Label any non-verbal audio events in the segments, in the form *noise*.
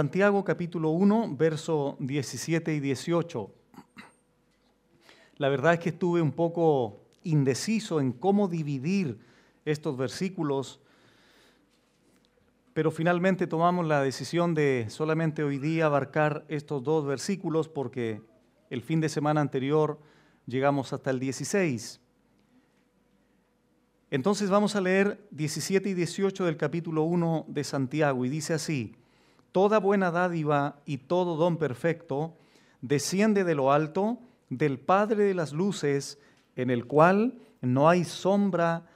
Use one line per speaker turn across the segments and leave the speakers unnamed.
Santiago capítulo 1, verso 17 y 18. La verdad es que estuve un poco indeciso en cómo dividir estos versículos, pero finalmente tomamos la decisión de solamente hoy día abarcar estos dos versículos porque el fin de semana anterior llegamos hasta el 16. Entonces vamos a leer 17 y 18 del capítulo 1 de Santiago y dice así, Toda buena dádiva y todo don perfecto desciende de lo alto, del Padre de las luces, en el cual no hay sombra,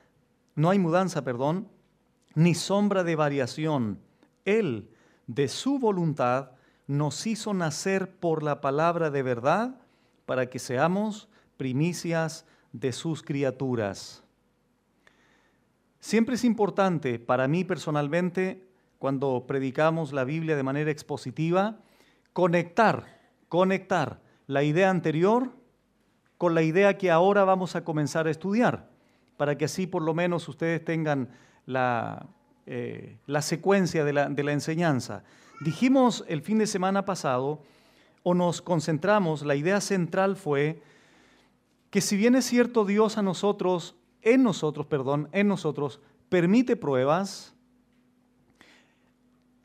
no hay mudanza, perdón, ni sombra de variación. Él, de su voluntad, nos hizo nacer por la palabra de verdad para que seamos primicias de sus criaturas. Siempre es importante para mí personalmente cuando predicamos la Biblia de manera expositiva, conectar, conectar la idea anterior con la idea que ahora vamos a comenzar a estudiar, para que así por lo menos ustedes tengan la, eh, la secuencia de la, de la enseñanza. Dijimos el fin de semana pasado, o nos concentramos, la idea central fue que si bien es cierto Dios a nosotros, en nosotros, perdón, en nosotros, permite pruebas,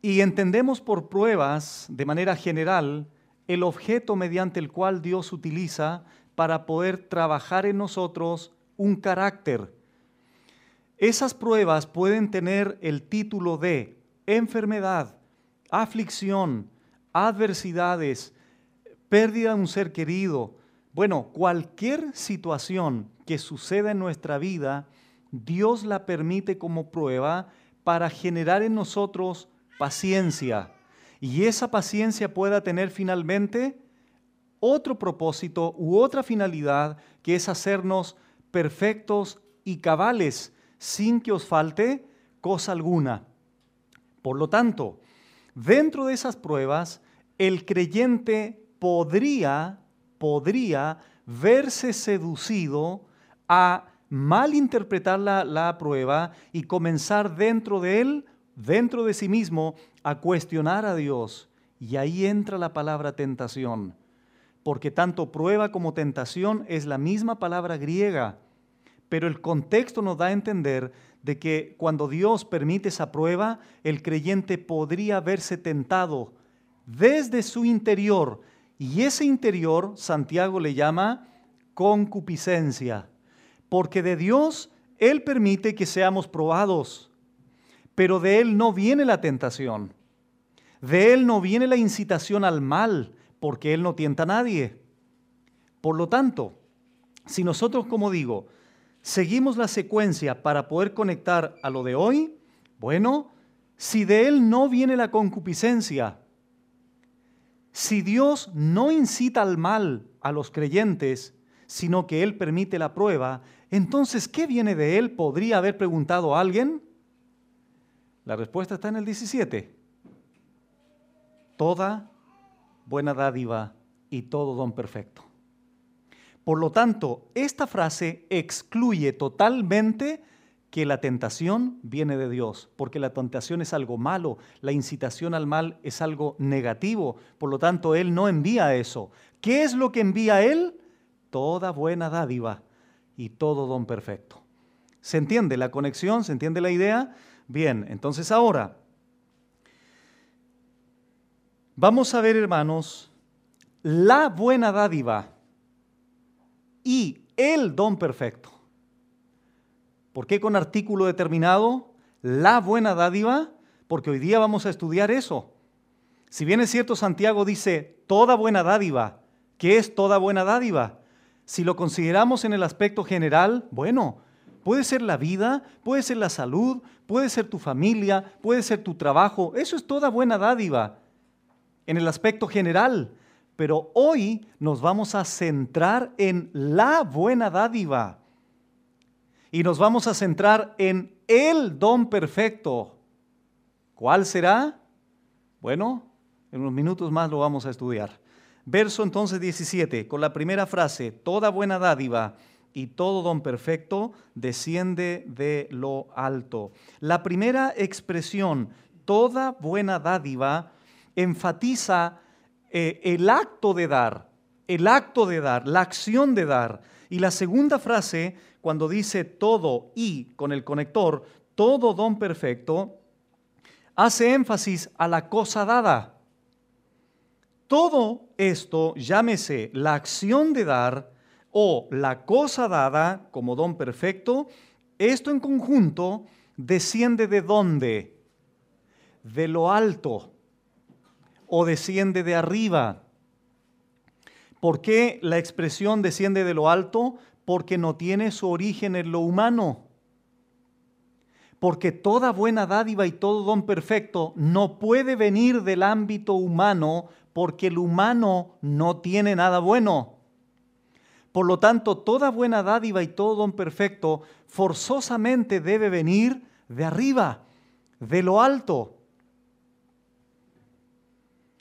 y entendemos por pruebas, de manera general, el objeto mediante el cual Dios utiliza para poder trabajar en nosotros un carácter. Esas pruebas pueden tener el título de enfermedad, aflicción, adversidades, pérdida de un ser querido. Bueno, cualquier situación que suceda en nuestra vida, Dios la permite como prueba para generar en nosotros paciencia. Y esa paciencia pueda tener finalmente otro propósito u otra finalidad que es hacernos perfectos y cabales sin que os falte cosa alguna. Por lo tanto, dentro de esas pruebas, el creyente podría, podría verse seducido a malinterpretar la, la prueba y comenzar dentro de él dentro de sí mismo a cuestionar a Dios. Y ahí entra la palabra tentación, porque tanto prueba como tentación es la misma palabra griega, pero el contexto nos da a entender de que cuando Dios permite esa prueba, el creyente podría verse tentado desde su interior, y ese interior Santiago le llama concupiscencia, porque de Dios Él permite que seamos probados pero de Él no viene la tentación. De Él no viene la incitación al mal, porque Él no tienta a nadie. Por lo tanto, si nosotros, como digo, seguimos la secuencia para poder conectar a lo de hoy, bueno, si de Él no viene la concupiscencia, si Dios no incita al mal a los creyentes, sino que Él permite la prueba, entonces, ¿qué viene de Él? Podría haber preguntado alguien. La respuesta está en el 17. Toda buena dádiva y todo don perfecto. Por lo tanto, esta frase excluye totalmente que la tentación viene de Dios, porque la tentación es algo malo, la incitación al mal es algo negativo, por lo tanto Él no envía eso. ¿Qué es lo que envía Él? Toda buena dádiva y todo don perfecto. ¿Se entiende la conexión? ¿Se entiende la idea? Bien, entonces ahora vamos a ver, hermanos, la buena dádiva y el don perfecto. ¿Por qué con artículo determinado? La buena dádiva, porque hoy día vamos a estudiar eso. Si bien es cierto, Santiago dice toda buena dádiva. ¿Qué es toda buena dádiva? Si lo consideramos en el aspecto general, bueno, Puede ser la vida, puede ser la salud, puede ser tu familia, puede ser tu trabajo. Eso es toda buena dádiva en el aspecto general. Pero hoy nos vamos a centrar en la buena dádiva. Y nos vamos a centrar en el don perfecto. ¿Cuál será? Bueno, en unos minutos más lo vamos a estudiar. Verso entonces 17, con la primera frase, toda buena dádiva y todo don perfecto desciende de lo alto. La primera expresión, toda buena dádiva, enfatiza eh, el acto de dar, el acto de dar, la acción de dar. Y la segunda frase, cuando dice todo y con el conector, todo don perfecto, hace énfasis a la cosa dada. Todo esto, llámese la acción de dar, o la cosa dada como don perfecto, esto en conjunto desciende de dónde? De lo alto o desciende de arriba. ¿Por qué la expresión desciende de lo alto? Porque no tiene su origen en lo humano. Porque toda buena dádiva y todo don perfecto no puede venir del ámbito humano porque el humano no tiene nada bueno. Por lo tanto, toda buena dádiva y todo don perfecto forzosamente debe venir de arriba, de lo alto.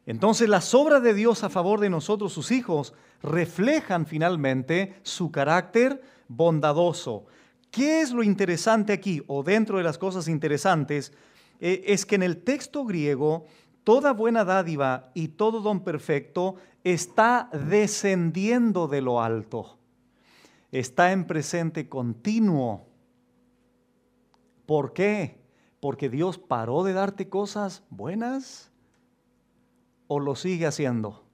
Entonces las obras de Dios a favor de nosotros, sus hijos, reflejan finalmente su carácter bondadoso. ¿Qué es lo interesante aquí, o dentro de las cosas interesantes, eh, es que en el texto griego toda buena dádiva y todo don perfecto está descendiendo de lo alto, está en presente continuo. ¿Por qué? Porque Dios paró de darte cosas buenas o lo sigue haciendo.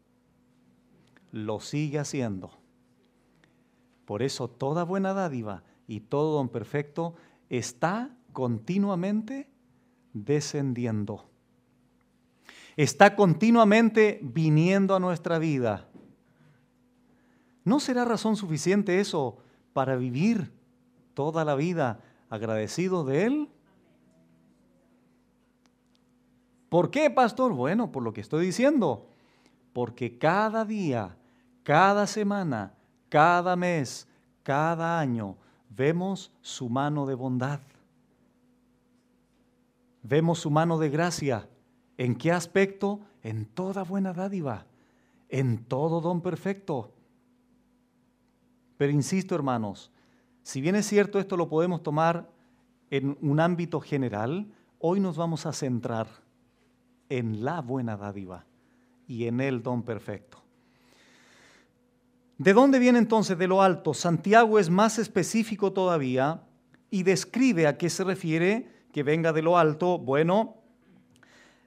Lo sigue haciendo. Por eso toda buena dádiva y todo don perfecto está continuamente descendiendo está continuamente viniendo a nuestra vida. ¿No será razón suficiente eso para vivir toda la vida agradecido de Él? ¿Por qué, pastor? Bueno, por lo que estoy diciendo. Porque cada día, cada semana, cada mes, cada año, vemos su mano de bondad. Vemos su mano de gracia ¿En qué aspecto? En toda buena dádiva, en todo don perfecto. Pero insisto, hermanos, si bien es cierto esto lo podemos tomar en un ámbito general, hoy nos vamos a centrar en la buena dádiva y en el don perfecto. ¿De dónde viene entonces de lo alto? Santiago es más específico todavía y describe a qué se refiere que venga de lo alto. Bueno,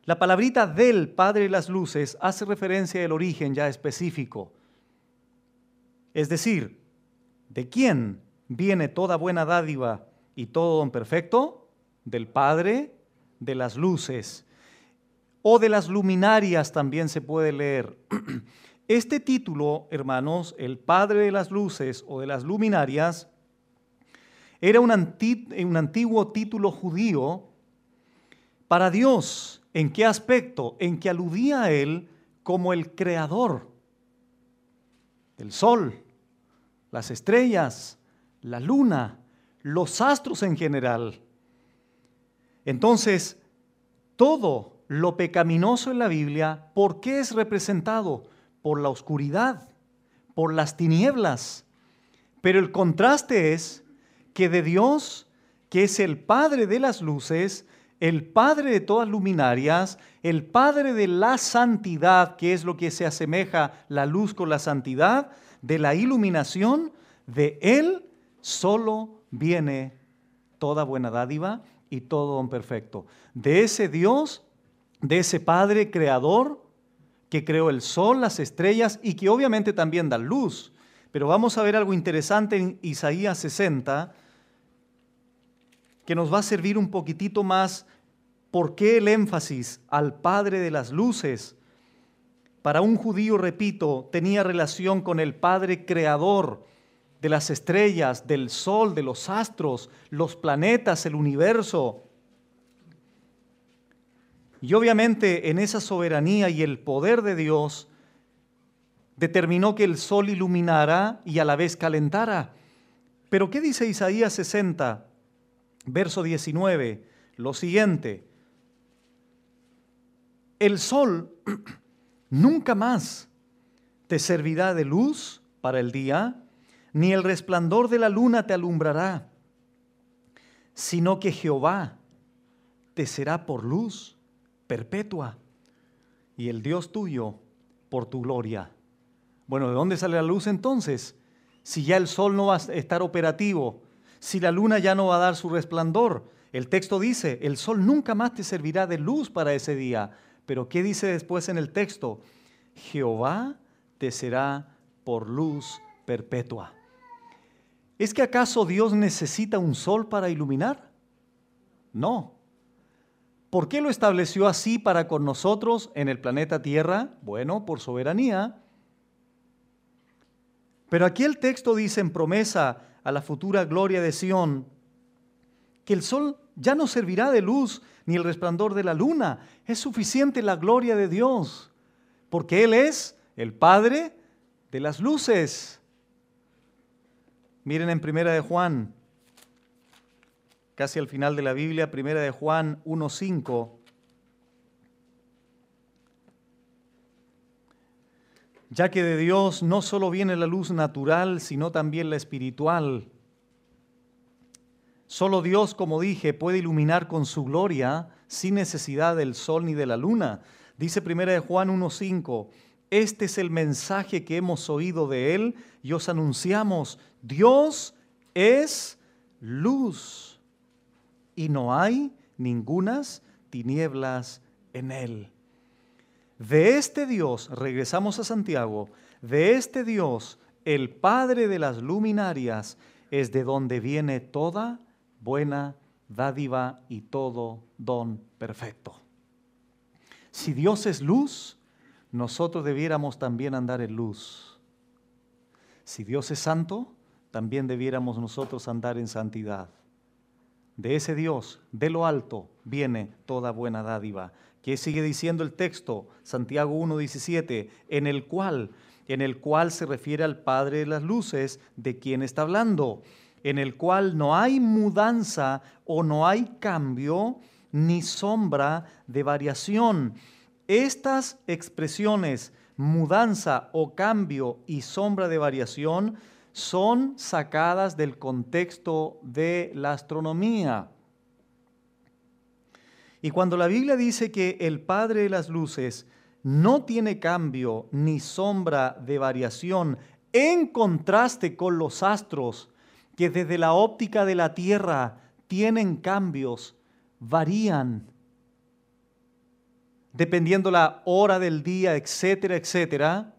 la palabrita del Padre de las Luces hace referencia al origen ya específico. Es decir, ¿de quién viene toda buena dádiva y todo don perfecto? Del Padre de las Luces. O de las luminarias también se puede leer. *clears throat* Este título, hermanos, el Padre de las Luces o de las luminarias, era un, un antiguo título judío para Dios ¿En qué aspecto? En que aludía a él como el creador el sol, las estrellas, la luna, los astros en general. Entonces, todo lo pecaminoso en la Biblia, ¿por qué es representado? Por la oscuridad, por las tinieblas. Pero el contraste es que de Dios, que es el Padre de las Luces, el Padre de todas luminarias, el Padre de la santidad, que es lo que se asemeja la luz con la santidad, de la iluminación, de Él solo viene toda buena dádiva y todo don perfecto. De ese Dios, de ese Padre creador, que creó el sol, las estrellas y que obviamente también da luz. Pero vamos a ver algo interesante en Isaías 60, que nos va a servir un poquitito más por qué el énfasis al Padre de las Luces. Para un judío, repito, tenía relación con el Padre Creador de las estrellas, del sol, de los astros, los planetas, el universo. Y obviamente en esa soberanía y el poder de Dios determinó que el sol iluminara y a la vez calentara. Pero ¿qué dice Isaías 60? verso 19, lo siguiente, el sol *clears throat* nunca más te servirá de luz para el día, ni el resplandor de la luna te alumbrará, sino que Jehová te será por luz perpetua y el Dios tuyo por tu gloria. Bueno, ¿de dónde sale la luz entonces? Si ya el sol no va a estar operativo, si la luna ya no va a dar su resplandor? El texto dice, el sol nunca más te servirá de luz para ese día. Pero ¿qué dice después en el texto? Jehová te será por luz perpetua. ¿Es que acaso Dios necesita un sol para iluminar? No. ¿Por qué lo estableció así para con nosotros en el planeta Tierra? Bueno, por soberanía. Pero aquí el texto dice en promesa, a la futura gloria de Sión, que el sol ya no servirá de luz ni el resplandor de la luna, es suficiente la gloria de Dios, porque Él es el Padre de las luces. Miren en Primera de Juan, casi al final de la Biblia, Primera de Juan 1.5. ya que de Dios no solo viene la luz natural, sino también la espiritual. Solo Dios, como dije, puede iluminar con su gloria sin necesidad del sol ni de la luna. Dice 1 Juan 1.5, este es el mensaje que hemos oído de Él y os anunciamos, Dios es luz y no hay ningunas tinieblas en Él. De este Dios, regresamos a Santiago, de este Dios, el Padre de las luminarias, es de donde viene toda buena dádiva y todo don perfecto. Si Dios es luz, nosotros debiéramos también andar en luz. Si Dios es santo, también debiéramos nosotros andar en santidad. De ese Dios, de lo alto, viene toda buena dádiva. ¿Qué sigue diciendo el texto, Santiago 1.17, en el cual, en el cual se refiere al Padre de las Luces, de quien está hablando, en el cual no hay mudanza o no hay cambio ni sombra de variación. Estas expresiones, mudanza o cambio y sombra de variación, son sacadas del contexto de la astronomía. Y cuando la Biblia dice que el Padre de las Luces no tiene cambio ni sombra de variación, en contraste con los astros, que desde la óptica de la Tierra tienen cambios, varían, dependiendo la hora del día, etcétera, etcétera,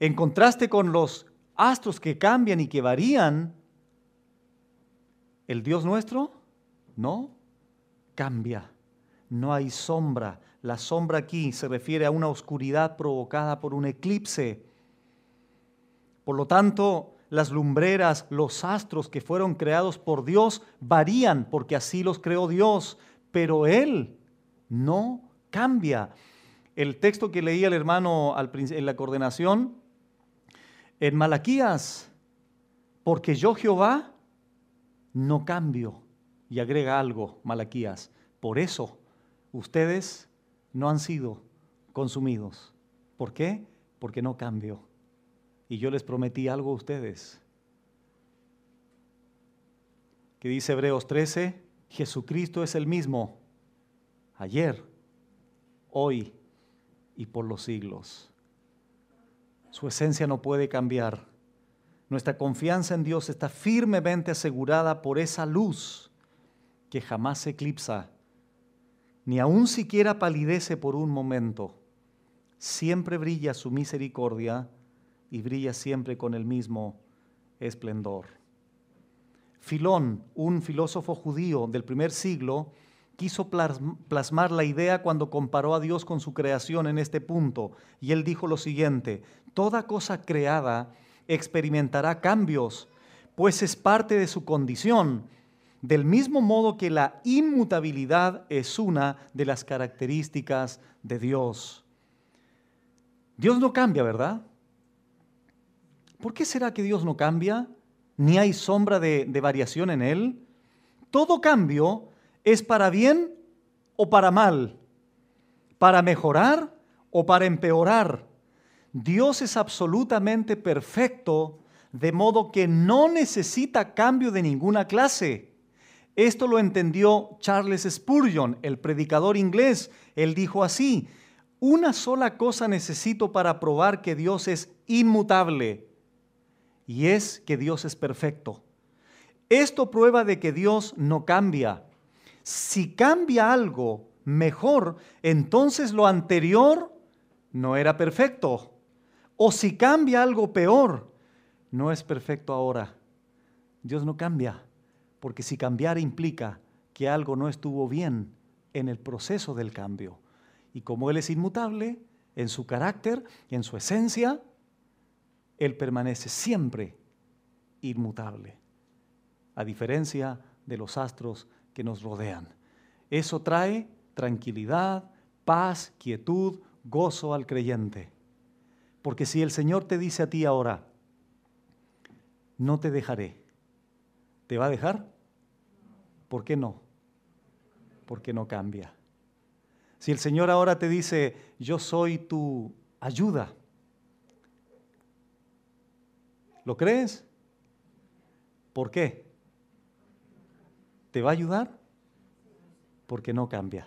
en contraste con los astros que cambian y que varían, el Dios nuestro, no, cambia. No hay sombra. La sombra aquí se refiere a una oscuridad provocada por un eclipse. Por lo tanto, las lumbreras, los astros que fueron creados por Dios varían porque así los creó Dios, pero Él no cambia. El texto que leía el hermano en la coordenación, en Malaquías, porque yo Jehová no cambio. Y agrega algo, Malaquías, por eso ustedes no han sido consumidos. ¿Por qué? Porque no cambio. Y yo les prometí algo a ustedes. Que dice Hebreos 13, Jesucristo es el mismo ayer, hoy y por los siglos. Su esencia no puede cambiar. Nuestra confianza en Dios está firmemente asegurada por esa luz que jamás se eclipsa, ni aun siquiera palidece por un momento. Siempre brilla su misericordia y brilla siempre con el mismo esplendor. Filón, un filósofo judío del primer siglo, quiso plasmar la idea cuando comparó a Dios con su creación en este punto, y él dijo lo siguiente, toda cosa creada experimentará cambios, pues es parte de su condición del mismo modo que la inmutabilidad es una de las características de Dios. Dios no cambia, ¿verdad? ¿Por qué será que Dios no cambia? ¿Ni hay sombra de, variación en Él? Todo cambio es para bien o para mal, para mejorar o para empeorar. Dios es absolutamente perfecto, de modo que no necesita cambio de ninguna clase. Esto lo entendió Charles Spurgeon, el predicador inglés. Él dijo así, una sola cosa necesito para probar que Dios es inmutable, y es que Dios es perfecto. Esto prueba de que Dios no cambia. Si cambia algo mejor, entonces lo anterior no era perfecto. O si cambia algo peor, no es perfecto ahora. Dios no cambia porque si cambiar implica que algo no estuvo bien en el proceso del cambio. Y como Él es inmutable en su carácter, en su esencia, Él permanece siempre inmutable, a diferencia de los astros que nos rodean. Eso trae tranquilidad, paz, quietud, gozo al creyente. Porque si el Señor te dice a ti ahora, no te dejaré, ¿te va a dejar? ¿Por qué no? Porque no cambia. Si el Señor ahora te dice, yo soy tu ayuda, ¿lo crees? ¿Por qué? ¿Te va a ayudar? Porque no cambia.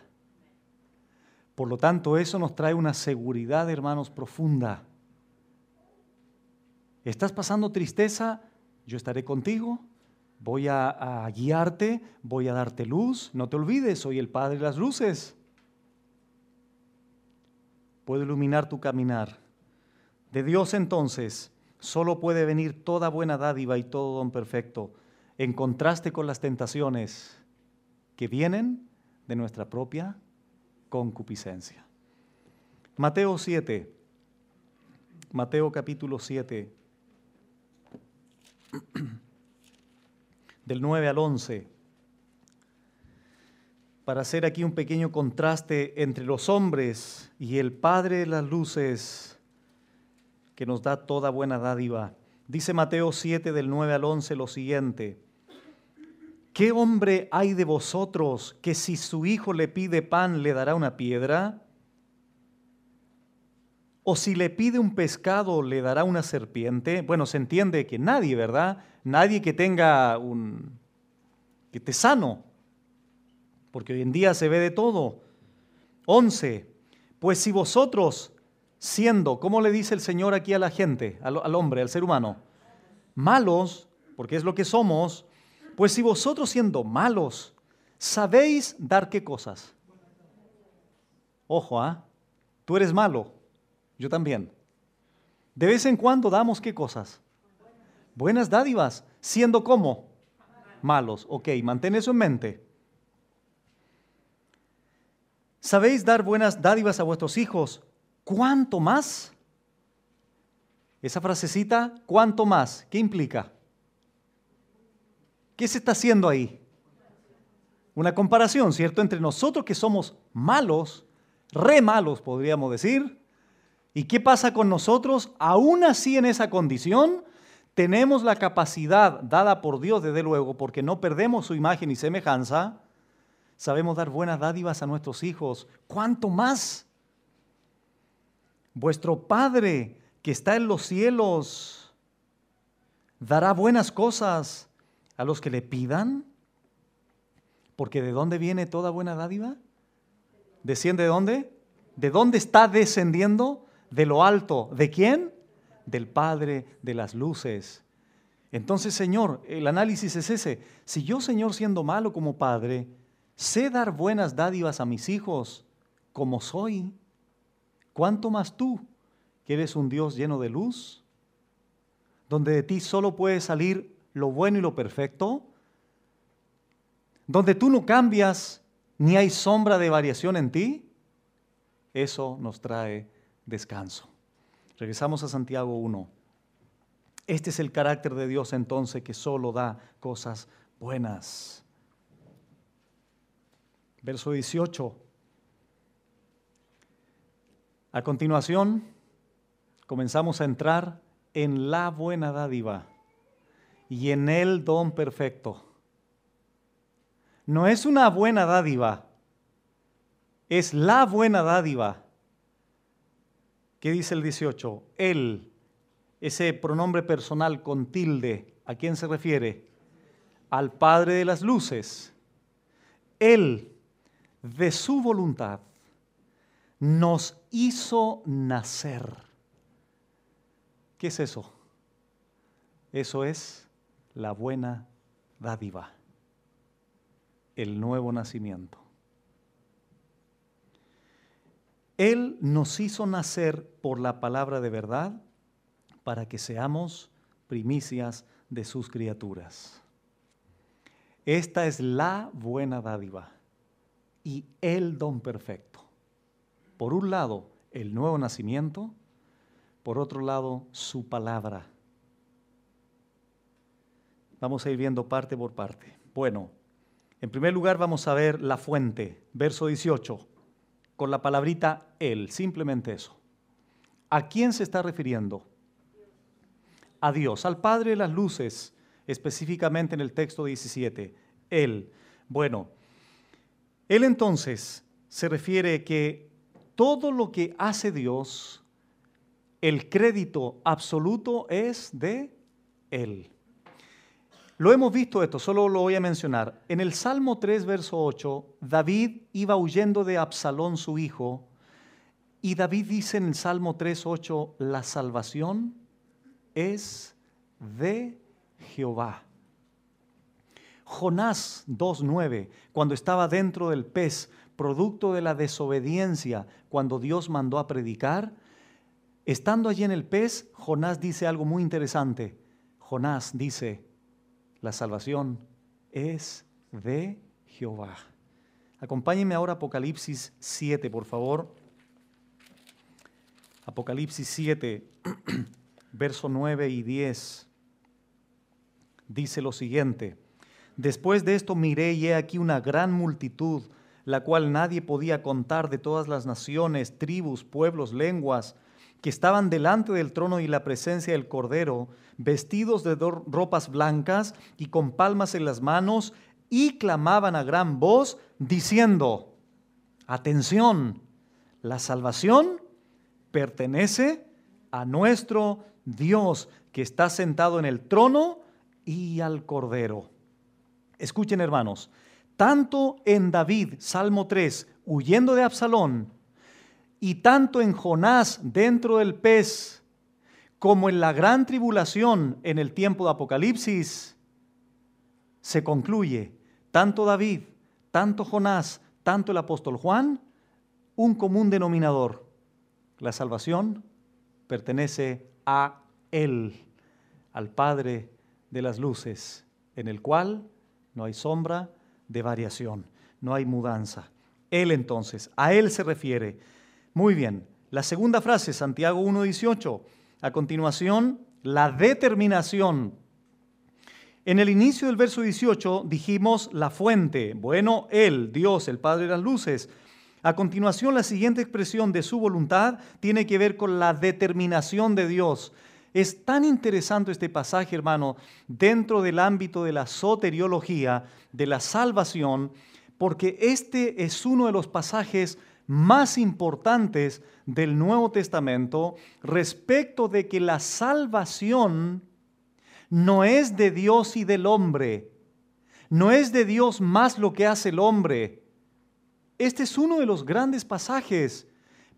Por lo tanto, eso nos trae una seguridad, hermanos, profunda. ¿Estás pasando tristeza? Yo estaré contigo voy a, guiarte, voy a darte luz. No te olvides, soy el Padre de las Luces. Puedo iluminar tu caminar. De Dios entonces solo puede venir toda buena dádiva y todo don perfecto, en contraste con las tentaciones que vienen de nuestra propia concupiscencia. Mateo 7, Mateo capítulo 7. *clears throat* del 9 al 11, para hacer aquí un pequeño contraste entre los hombres y el Padre de las Luces, que nos da toda buena dádiva. Dice Mateo 7 del 9 al 11 lo siguiente. ¿Qué hombre hay de vosotros que si su hijo le pide pan le dará una piedra? O si le pide un pescado, le dará una serpiente. Bueno, se entiende que nadie, ¿verdad? Nadie que tenga un... que te sano. Porque hoy en día se ve de todo. 11. Pues si vosotros, siendo, ¿cómo le dice el Señor aquí a la gente, al, hombre, al ser humano? Malos, porque es lo que somos. Pues si vosotros siendo malos, ¿Sabéis dar qué cosas? Ojo, ¿ah? Tú eres malo. Yo también. De vez en cuando damos qué cosas? Buenas dádivas, siendo como malos. Ok, mantén eso en mente. Sabéis dar buenas dádivas a vuestros hijos, ¿cuánto más? Esa frasecita, ¿cuánto más? ¿Qué implica? ¿Qué se está haciendo ahí? Una comparación, ¿cierto? Entre nosotros que somos malos, re malos podríamos decir, ¿Y qué pasa con nosotros? Aún así en esa condición, tenemos la capacidad dada por Dios, desde luego, porque no perdemos su imagen y semejanza, sabemos dar buenas dádivas a nuestros hijos. ¿Cuánto más? Vuestro Padre que está en los cielos dará buenas cosas a los que le pidan, porque ¿de dónde viene toda buena dádiva? ¿Desciende de dónde? ¿De dónde está descendiendo? de lo alto. ¿De quién? Del Padre de las luces. Entonces, Señor, el análisis es ese. Si yo, Señor, siendo malo como padre, sé dar buenas dádivas a mis hijos como soy, ¿cuánto más tú, que eres un Dios lleno de luz, donde de ti solo puede salir lo bueno y lo perfecto, donde tú no cambias ni hay sombra de variación en ti? Eso nos trae descanso. Regresamos a Santiago 1. Este es el carácter de Dios entonces que solo da cosas buenas. Verso 18. A continuación, comenzamos a entrar en la buena dádiva y en el don perfecto. No es una buena dádiva, es la buena dádiva. ¿Qué dice el 18? Él, ese pronombre personal con tilde, ¿a quién se refiere? Al Padre de las Luces. Él, de su voluntad, nos hizo nacer. ¿Qué es eso? Eso es la buena dádiva, el nuevo nacimiento. Él nos hizo nacer por la palabra de verdad para que seamos primicias de sus criaturas. Esta es la buena dádiva y el don perfecto. Por un lado, el nuevo nacimiento, por otro lado, su palabra. Vamos a ir viendo parte por parte. Bueno, en primer lugar vamos a ver la fuente, verso 18 con la palabrita Él, simplemente eso. ¿A quién se está refiriendo? A Dios, al Padre de las Luces, específicamente en el texto 17, Él. Bueno, Él entonces se refiere que todo lo que hace Dios, el crédito absoluto es de Él. Lo hemos visto esto, solo lo voy a mencionar. En el Salmo 3, verso 8, David iba huyendo de Absalón, su hijo, y David dice en el Salmo 3, 8, la salvación es de Jehová. Jonás 9, cuando estaba dentro del pez, producto de la desobediencia, cuando Dios mandó a predicar, estando allí en el pez, Jonás dice algo muy interesante. Jonás dice, la salvación es de Jehová. Acompáñenme ahora a Apocalipsis 7, por favor. Apocalipsis 7, *clears throat* verso 9 y 10. Dice lo siguiente: Después de esto miré y he aquí una gran multitud, la cual nadie podía contar de todas las naciones, tribus, pueblos, lenguas que estaban delante del trono y la presencia del Cordero, vestidos de ropas blancas y con palmas en las manos, y clamaban a gran voz, diciendo, atención, la salvación pertenece a nuestro Dios que está sentado en el trono y al Cordero. Escuchen hermanos, tanto en David, Salmo 3, huyendo de Absalón, y tanto en Jonás dentro del pez como en la gran tribulación en el tiempo de Apocalipsis, se concluye tanto David, tanto Jonás, tanto el apóstol Juan, un común denominador. La salvación pertenece a Él, al Padre de las Luces, en el cual no hay sombra de variación, no hay mudanza. Él entonces, a Él se refiere muy bien. La segunda frase, Santiago 1.18. A continuación, la determinación. En el inicio del verso 18 dijimos la fuente, bueno, Él, Dios, el Padre de las Luces. A continuación, la siguiente expresión de su voluntad tiene que ver con la determinación de Dios. Es tan interesante este pasaje, hermano, dentro del ámbito de la soteriología, de la salvación, porque este es uno de los pasajes más importantes del Nuevo Testamento respecto de que la salvación no es de Dios y del hombre, no es de Dios más lo que hace el hombre. Este es uno de los grandes pasajes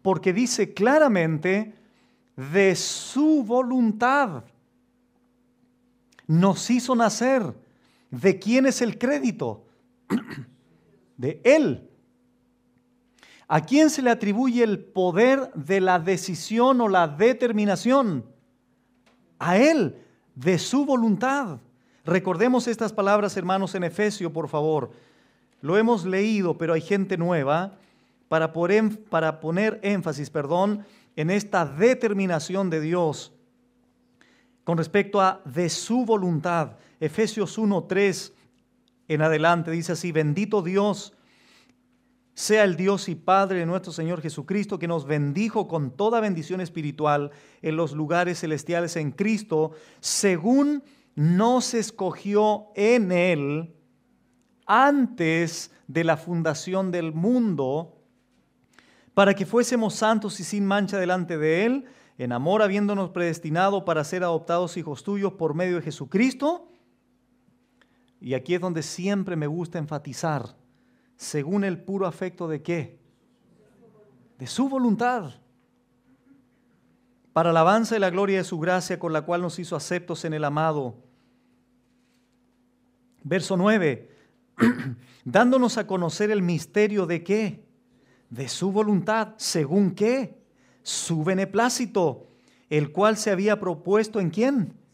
porque dice claramente de su voluntad nos hizo nacer. ¿De quién es el crédito? *clears throat* De Él. ¿A quién se le atribuye el poder de la decisión o la determinación? A Él, de su voluntad. Recordemos estas palabras, hermanos, en Efesio, por favor. Lo hemos leído, pero hay gente nueva para, poner énfasis, perdón, en esta determinación de Dios con respecto a de su voluntad. Efesios 1, 3 en adelante dice así, bendito Dios sea el Dios y Padre de nuestro Señor Jesucristo, que nos bendijo con toda bendición espiritual en los lugares celestiales en Cristo, según nos escogió en Él antes de la fundación del mundo, para que fuésemos santos y sin mancha delante de Él, en amor habiéndonos predestinado para ser adoptados hijos tuyos por medio de Jesucristo. Y aquí es donde siempre me gusta enfatizar según el puro afecto de qué? De su voluntad. Para alabanza y la gloria de su gracia con la cual nos hizo aceptos en el amado. Verso 9. *clears throat* Dándonos a conocer el misterio de qué? De su voluntad. ¿Según qué? Su beneplácito, el cual se había propuesto en quién? *laughs*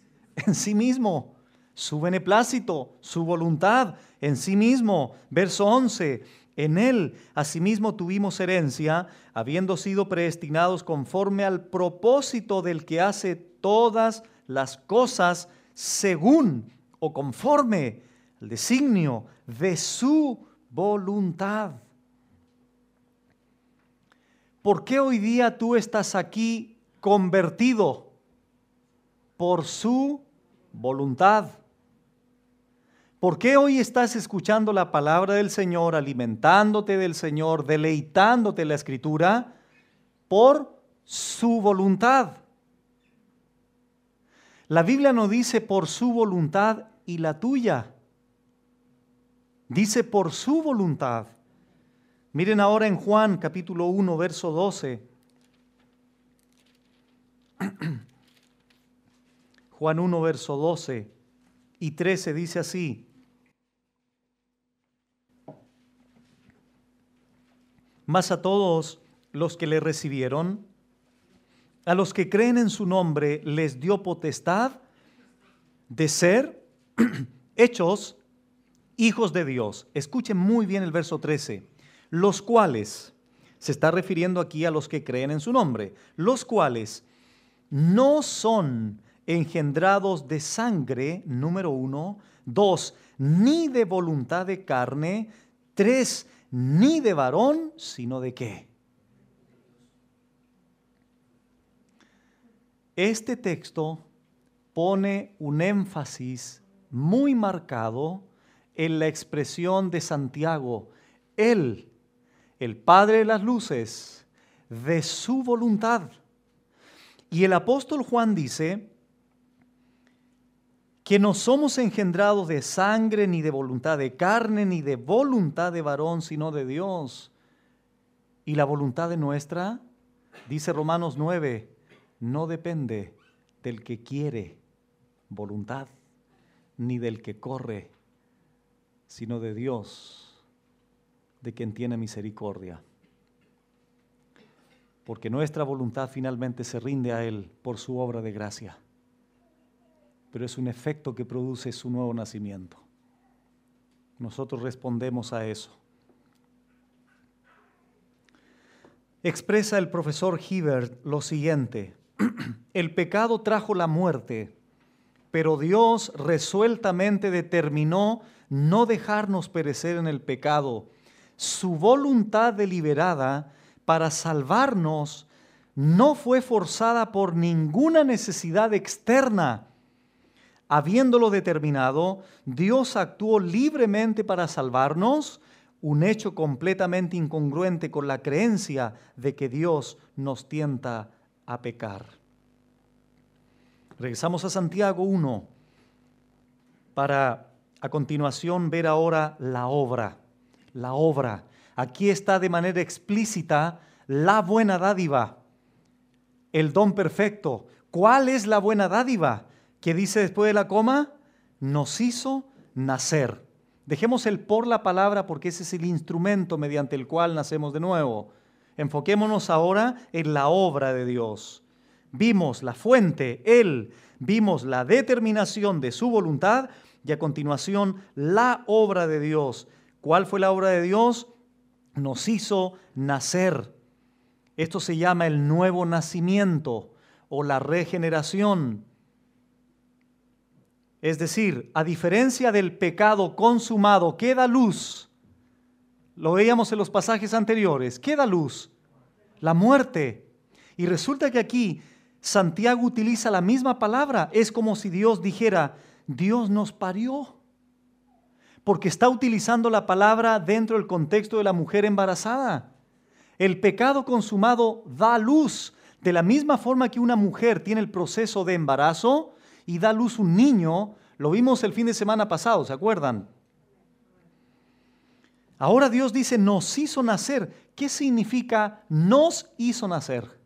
En sí mismo. Su beneplácito, su voluntad en sí mismo. Verso 11. En él asimismo tuvimos herencia, habiendo sido predestinados conforme al propósito del que hace todas las cosas según o conforme al designio de su voluntad. ¿Por qué hoy día tú estás aquí convertido? Por su voluntad. ¿Por qué hoy estás escuchando la palabra del Señor, alimentándote del Señor, deleitándote la escritura? Por su voluntad. La Biblia no dice por su voluntad y la tuya. Dice por su voluntad. Miren ahora en Juan capítulo 1, verso 12. *clears throat* Juan 1, verso 12 y 13 dice así. Más a todos los que le recibieron, a los que creen en su nombre, les dio potestad de ser *clears throat* hechos hijos de Dios. Escuchen muy bien el verso 13, los cuales, se está refiriendo aquí a los que creen en su nombre, los cuales no son engendrados de sangre, número uno, dos, ni de voluntad de carne, tres, ni de varón, sino de qué. Este texto pone un énfasis muy marcado en la expresión de Santiago. Él, el Padre de las Luces, de su voluntad. Y el apóstol Juan dice, que no somos engendrados de sangre, ni de voluntad de carne, ni de voluntad de varón, sino de Dios. Y la voluntad de nuestra, dice Romanos 9, no depende del que quiere voluntad, ni del que corre, sino de Dios, de quien tiene misericordia. Porque nuestra voluntad finalmente se rinde a Él por su obra de gracia pero es un efecto que produce su nuevo nacimiento. Nosotros respondemos a eso. Expresa el profesor Hibbert lo siguiente, *clears throat* el pecado trajo la muerte, pero Dios resueltamente determinó no dejarnos perecer en el pecado. Su voluntad deliberada para salvarnos no fue forzada por ninguna necesidad externa, habiéndolo determinado, Dios actuó libremente para salvarnos, un hecho completamente incongruente con la creencia de que Dios nos tienta a pecar. Regresamos a Santiago 1 para a continuación ver ahora la obra, la obra. Aquí está de manera explícita la buena dádiva, el don perfecto. ¿Cuál es la buena dádiva? ¿Qué dice después de la coma? Nos hizo nacer. Dejemos el por la palabra porque ese es el instrumento mediante el cual nacemos de nuevo. Enfoquémonos ahora en la obra de Dios. Vimos la fuente, Él, vimos la determinación de su voluntad y a continuación la obra de Dios. ¿Cuál fue la obra de Dios? Nos hizo nacer. Esto se llama el nuevo nacimiento o la regeneración. Es decir, a diferencia del pecado consumado, queda luz. Lo veíamos en los pasajes anteriores. Queda luz. La muerte. Y resulta que aquí Santiago utiliza la misma palabra. Es como si Dios dijera, Dios nos parió. Porque está utilizando la palabra dentro del contexto de la mujer embarazada. El pecado consumado da luz. De la misma forma que una mujer tiene el proceso de embarazo, y da luz un niño, lo vimos el fin de semana pasado, ¿se acuerdan? Ahora Dios dice, nos hizo nacer. ¿Qué significa nos hizo nacer?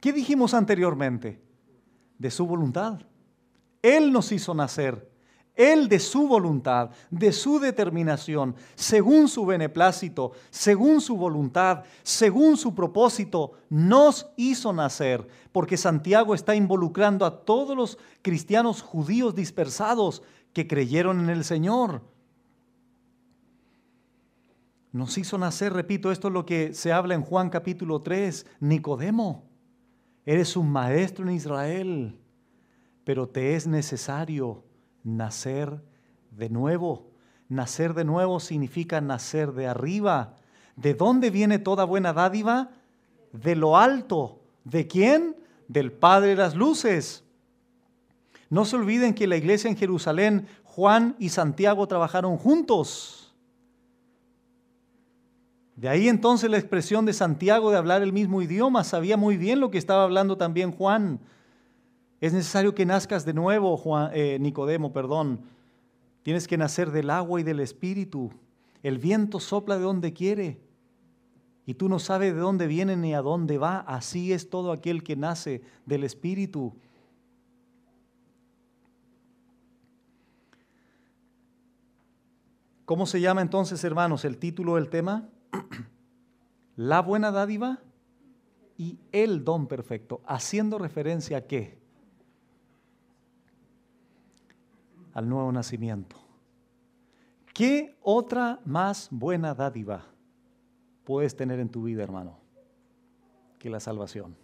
¿Qué dijimos anteriormente? De su voluntad. Él nos hizo nacer. Él de su voluntad, de su determinación, según su beneplácito, según su voluntad, según su propósito, nos hizo nacer, porque Santiago está involucrando a todos los cristianos judíos dispersados que creyeron en el Señor. Nos hizo nacer, repito, esto es lo que se habla en Juan capítulo 3, Nicodemo, eres un maestro en Israel, pero te es necesario nacer de nuevo. Nacer de nuevo significa nacer de arriba. ¿De dónde viene toda buena dádiva? De lo alto. ¿De quién? Del Padre de las Luces. No se olviden que la iglesia en Jerusalén, Juan y Santiago trabajaron juntos. De ahí entonces la expresión de Santiago de hablar el mismo idioma. Sabía muy bien lo que estaba hablando también Juan. Es necesario que nazcas de nuevo, Juan, eh, Nicodemo, perdón. Tienes que nacer del agua y del espíritu. El viento sopla de donde quiere y tú no sabes de dónde viene ni a dónde va. Así es todo aquel que nace del espíritu. ¿Cómo se llama entonces, hermanos, el título del tema? *clears throat* La buena dádiva y el don perfecto, haciendo referencia a qué? al nuevo nacimiento. ¿Qué otra más buena dádiva puedes tener en tu vida, hermano, que la salvación?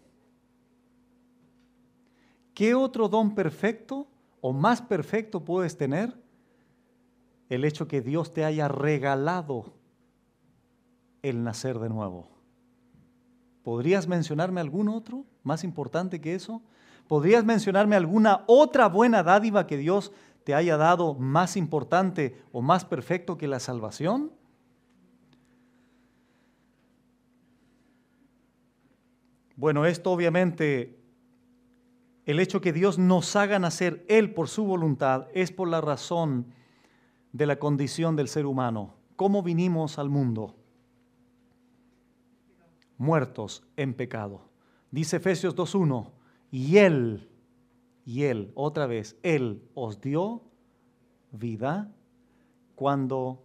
¿Qué otro don perfecto o más perfecto puedes tener? El hecho que Dios te haya regalado el nacer de nuevo. ¿Podrías mencionarme algún otro más importante que eso? ¿Podrías mencionarme alguna otra buena dádiva que Dios te haya dado más importante o más perfecto que la salvación? Bueno, esto obviamente, el hecho que Dios nos haga nacer Él por su voluntad es por la razón de la condición del ser humano. ¿Cómo vinimos al mundo? Muertos en pecado. Dice Efesios 2.1, y Él y Él, otra vez, Él os dio vida cuando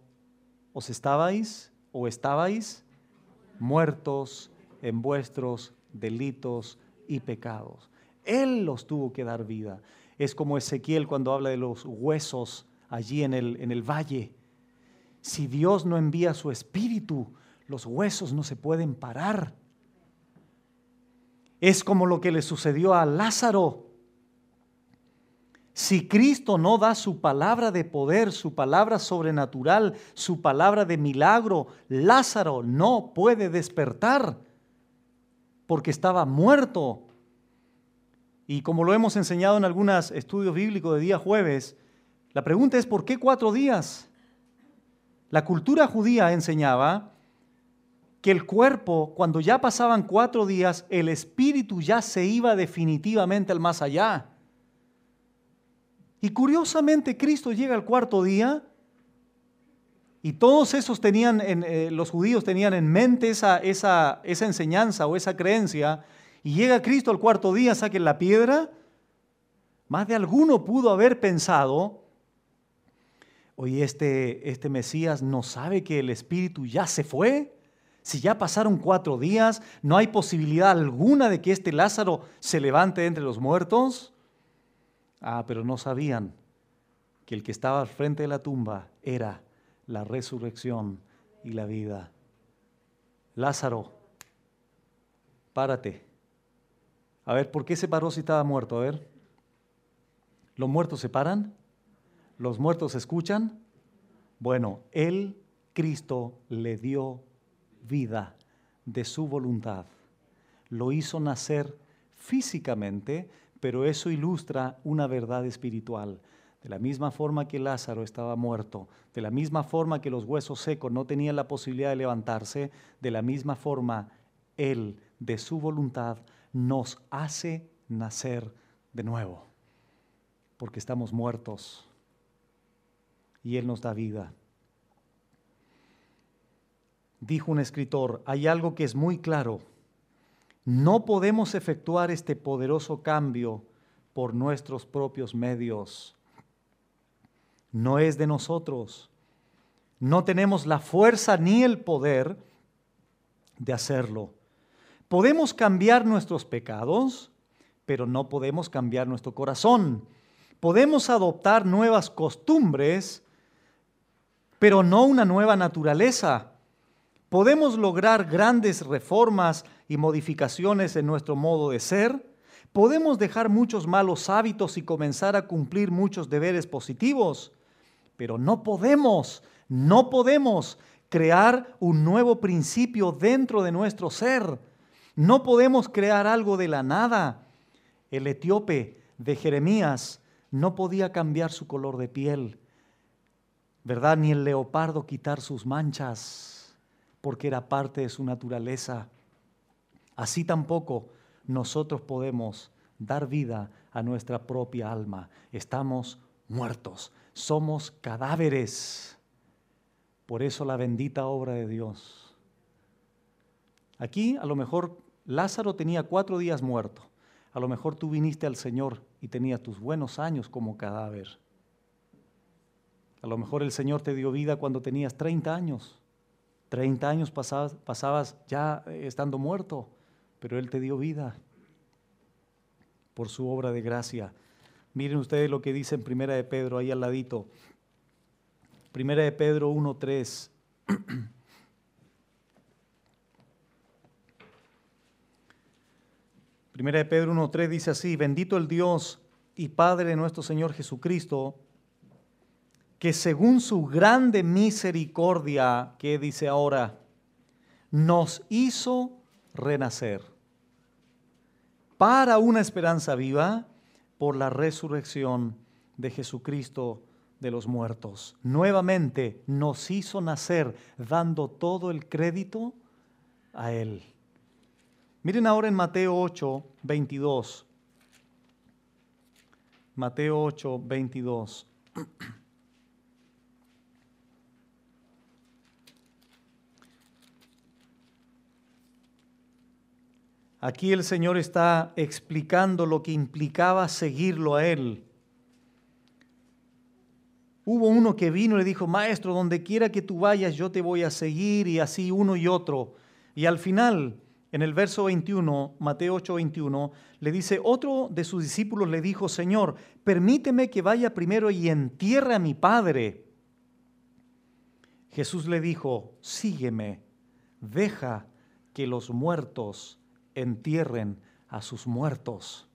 os estabais o estabais muertos en vuestros delitos y pecados. Él los tuvo que dar vida. Es como Ezequiel cuando habla de los huesos allí en el, en el valle. Si Dios no envía su espíritu, los huesos no se pueden parar. Es como lo que le sucedió a Lázaro si Cristo no da su palabra de poder, su palabra sobrenatural, su palabra de milagro, Lázaro no puede despertar porque estaba muerto. Y como lo hemos enseñado en algunos estudios bíblicos de día jueves, la pregunta es ¿por qué cuatro días? La cultura judía enseñaba que el cuerpo, cuando ya pasaban cuatro días, el espíritu ya se iba definitivamente al más allá. Y curiosamente Cristo llega al cuarto día y todos esos tenían, en, eh, los judíos tenían en mente esa, esa, enseñanza o esa creencia. Y llega Cristo al cuarto día, saquen la piedra. Más de alguno pudo haber pensado, oye, este, este Mesías no sabe que el Espíritu ya se fue. Si ya pasaron cuatro días, no hay posibilidad alguna de que este Lázaro se levante entre los muertos. Ah, pero no sabían que el que estaba al frente de la tumba era la resurrección y la vida. Lázaro, párate. A ver, ¿por qué se paró si estaba muerto? A ver. ¿Los muertos se paran? ¿Los muertos escuchan? Bueno, él, Cristo, le dio vida de su voluntad. Lo hizo nacer físicamente, pero eso ilustra una verdad espiritual. De la misma forma que Lázaro estaba muerto, de la misma forma que los huesos secos no tenían la posibilidad de levantarse, de la misma forma Él, de su voluntad, nos hace nacer de nuevo, porque estamos muertos y Él nos da vida. Dijo un escritor, hay algo que es muy claro no podemos efectuar este poderoso cambio por nuestros propios medios. No es de nosotros. No tenemos la fuerza ni el poder de hacerlo. Podemos cambiar nuestros pecados, pero no podemos cambiar nuestro corazón. Podemos adoptar nuevas costumbres, pero no una nueva naturaleza. Podemos lograr grandes reformas, y modificaciones en nuestro modo de ser, podemos dejar muchos malos hábitos y comenzar a cumplir muchos deberes positivos, pero no podemos, no podemos crear un nuevo principio dentro de nuestro ser. No podemos crear algo de la nada. El etíope de Jeremías no podía cambiar su color de piel, ¿verdad? Ni el leopardo quitar sus manchas, porque era parte de su naturaleza. Así tampoco nosotros podemos dar vida a nuestra propia alma. Estamos muertos, somos cadáveres. Por eso la bendita obra de Dios. Aquí a lo mejor Lázaro tenía cuatro días muerto. A lo mejor tú viniste al Señor y tenías tus buenos años como cadáver. A lo mejor el Señor te dio vida cuando tenías 30 años. 30 años pasabas, pasabas ya eh, estando muerto pero Él te dio vida por su obra de gracia. Miren ustedes lo que dice en Primera de Pedro, ahí al ladito. Primera de Pedro 1.3. *clears throat* Primera de Pedro 1.3 dice así, bendito el Dios y Padre de nuestro Señor Jesucristo, que según su grande misericordia, que dice ahora, nos hizo renacer para una esperanza viva por la resurrección de Jesucristo de los muertos. Nuevamente nos hizo nacer dando todo el crédito a Él. Miren ahora en Mateo 8, 22. Mateo 8, 22. *clears throat* Aquí el Señor está explicando lo que implicaba seguirlo a Él. Hubo uno que vino y le dijo, Maestro, donde quiera que tú vayas, yo te voy a seguir, y así uno y otro. Y al final, en el verso 21, Mateo 8, 21, le dice, otro de sus discípulos le dijo, Señor, permíteme que vaya primero y entierre a mi Padre. Jesús le dijo, sígueme, deja que los muertos entierren a sus muertos.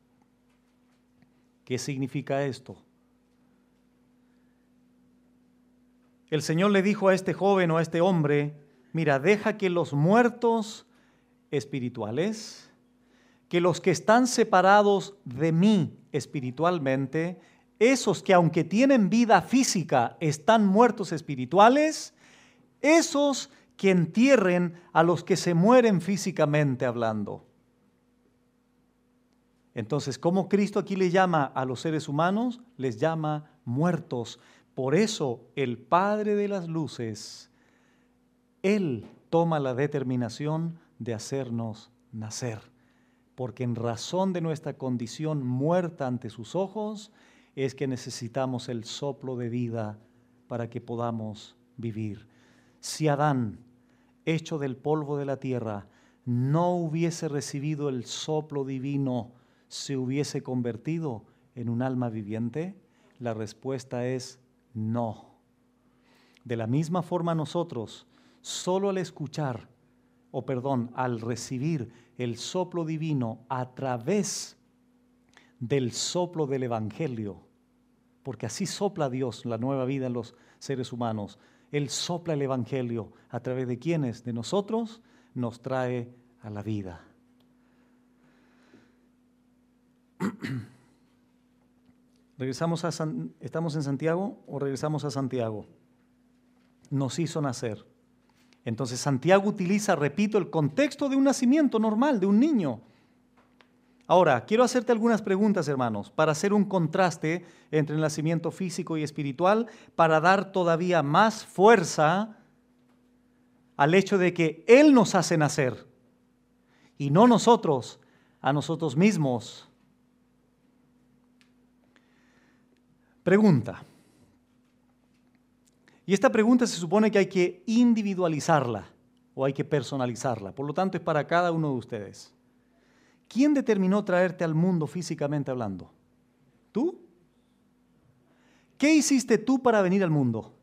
¿Qué significa esto? El Señor le dijo a este joven o a este hombre, mira, deja que los muertos espirituales, que los que están separados de mí espiritualmente, esos que aunque tienen vida física están muertos espirituales, esos que entierren a los que se mueren físicamente hablando. Entonces, como Cristo aquí le llama a los seres humanos, les llama muertos. Por eso el Padre de las Luces, Él toma la determinación de hacernos nacer, porque en razón de nuestra condición muerta ante sus ojos, es que necesitamos el soplo de vida para que podamos vivir. Si Adán hecho del polvo de la tierra, no hubiese recibido el soplo divino, se hubiese convertido en un alma viviente? La respuesta es no. De la misma forma nosotros, solo al escuchar, o perdón, al recibir el soplo divino a través del soplo del Evangelio, porque así sopla Dios la nueva vida en los seres humanos, él sopla el Evangelio. ¿A través de quienes De nosotros nos trae a la vida. *clears throat* regresamos a ¿Estamos en Santiago o regresamos a Santiago? Nos hizo nacer. Entonces Santiago utiliza, repito, el contexto de un nacimiento normal, de un niño Ahora, quiero hacerte algunas preguntas, hermanos, para hacer un contraste entre el nacimiento físico y espiritual, para dar todavía más fuerza al hecho de que Él nos hace nacer y no nosotros a nosotros mismos. Pregunta. Y esta pregunta se supone que hay que individualizarla o hay que personalizarla. Por lo tanto, es para cada uno de ustedes. ¿Quién determinó traerte al mundo físicamente hablando? ¿Tú? ¿Qué hiciste tú para venir al mundo?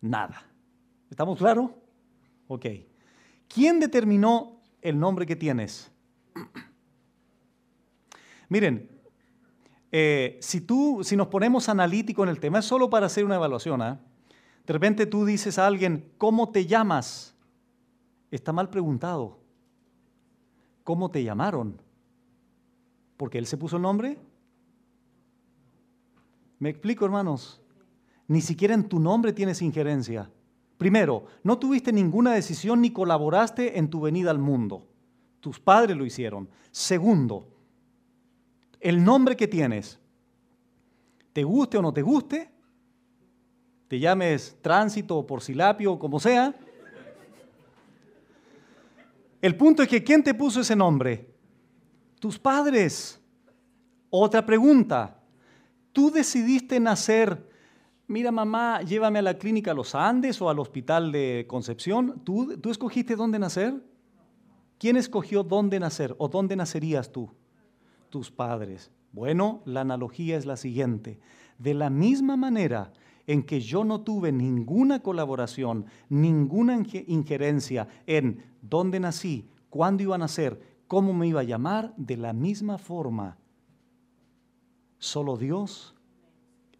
Nada. ¿Estamos claros? Ok. ¿Quién determinó el nombre que tienes? *clears throat* Miren, eh, si, tú, si nos ponemos analítico en el tema, es solo para hacer una evaluación. ¿ah? De repente tú dices a alguien, ¿cómo te llamas? Está mal preguntado. ¿Cómo te llamaron? Porque él se puso el nombre. Me explico, hermanos. Ni siquiera en tu nombre tienes injerencia. Primero, no tuviste ninguna decisión ni colaboraste en tu venida al mundo. Tus padres lo hicieron. Segundo, el nombre que tienes, te guste o no te guste, te llames tránsito o porcilapio o como sea, el punto es que ¿quién te puso ese nombre? Tus padres. Otra pregunta. ¿Tú decidiste nacer? Mira, mamá, llévame a la clínica Los Andes o al hospital de Concepción. ¿Tú, tú escogiste dónde nacer? ¿Quién escogió dónde nacer o dónde nacerías tú? Tus padres. Bueno, la analogía es la siguiente. De la misma manera en que yo no tuve ninguna colaboración, ninguna injerencia en dónde nací, cuándo iba a nacer, cómo me iba a llamar, de la misma forma, solo Dios,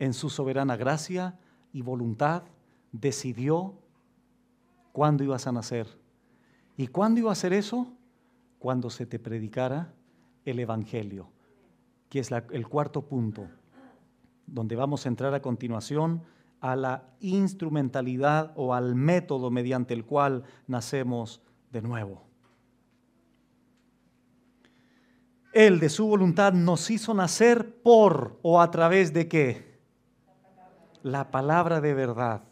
en su soberana gracia y voluntad, decidió cuándo ibas a nacer. ¿Y cuándo iba a hacer eso? Cuando se te predicara el Evangelio, que es el cuarto punto, donde vamos a entrar a continuación a la instrumentalidad o al método mediante el cual nacemos de nuevo. Él de su voluntad nos hizo nacer por o a través de qué? La palabra, de verdad.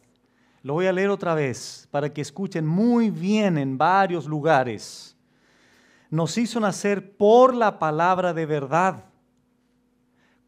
Lo voy a leer otra vez para que escuchen muy bien en varios lugares. Nos hizo nacer por la palabra de verdad.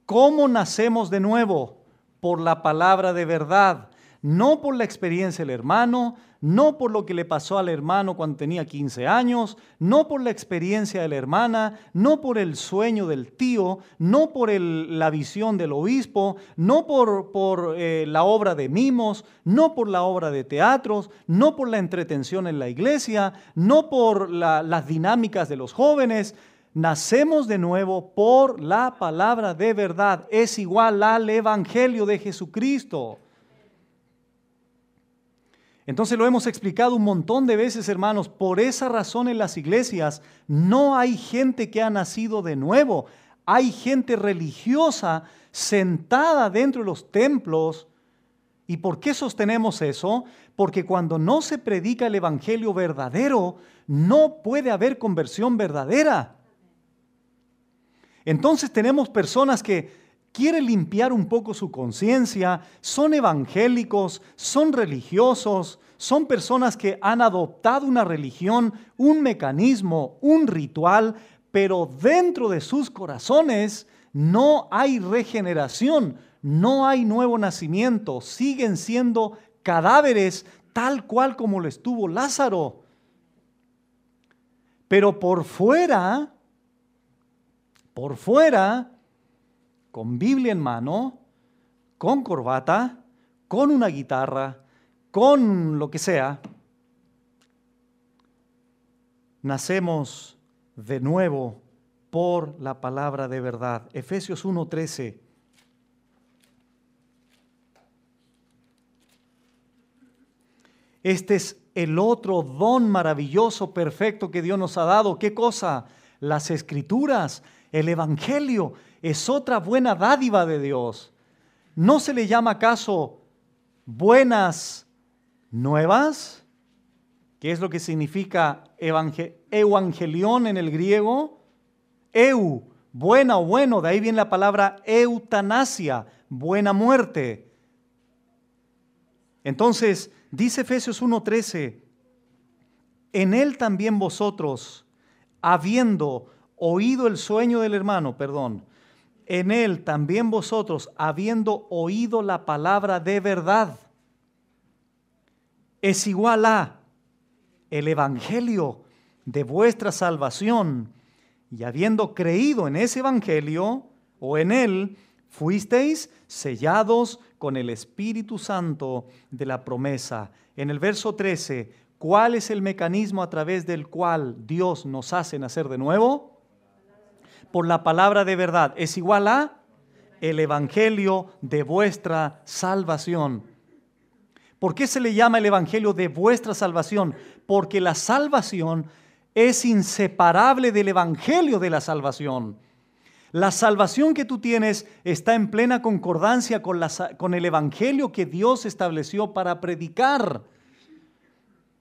¿Cómo nacemos de nuevo? por la palabra de verdad, no por la experiencia del hermano, no por lo que le pasó al hermano cuando tenía 15 años, no por la experiencia de la hermana, no por el sueño del tío, no por la visión del obispo, no por, eh, la obra de mimos, no por la obra de teatros, no por la entretención en la iglesia, no por las dinámicas de los jóvenes, nacemos de nuevo por la palabra de verdad. Es igual al Evangelio de Jesucristo. Entonces lo hemos explicado un montón de veces, hermanos. Por esa razón en las iglesias no hay gente que ha nacido de nuevo. Hay gente religiosa sentada dentro de los templos. ¿Y por qué sostenemos eso? Porque cuando no se predica el Evangelio verdadero, no puede haber conversión verdadera. Entonces tenemos personas que quieren limpiar un poco su conciencia, son evangélicos, son religiosos, son personas que han adoptado una religión, un mecanismo, un ritual, pero dentro de sus corazones no hay regeneración, no hay nuevo nacimiento, siguen siendo cadáveres tal cual como lo estuvo Lázaro. Pero por fuera por fuera, con Biblia en mano, con corbata, con una guitarra, con lo que sea, nacemos de nuevo por la palabra de verdad. Efesios 1:13. Este es el otro don maravilloso, perfecto que Dios nos ha dado. ¿Qué cosa? Las escrituras el Evangelio es otra buena dádiva de Dios. ¿No se le llama acaso buenas nuevas? ¿Qué es lo que significa evangelión en el griego? Eu, buena o bueno, de ahí viene la palabra eutanasia, buena muerte. Entonces, dice Efesios 1:13, en él también vosotros, habiendo oído el sueño del hermano, perdón, en él también vosotros, habiendo oído la palabra de verdad, es igual a el evangelio de vuestra salvación, y habiendo creído en ese evangelio o en él, fuisteis sellados con el Espíritu Santo de la promesa. En el verso 13, ¿cuál es el mecanismo a través del cual Dios nos hace nacer de nuevo? por la palabra de verdad es igual a el evangelio de vuestra salvación. ¿Por qué se le llama el evangelio de vuestra salvación? Porque la salvación es inseparable del evangelio de la salvación. La salvación que tú tienes está en plena concordancia con, el Evangelio que Dios estableció para predicar.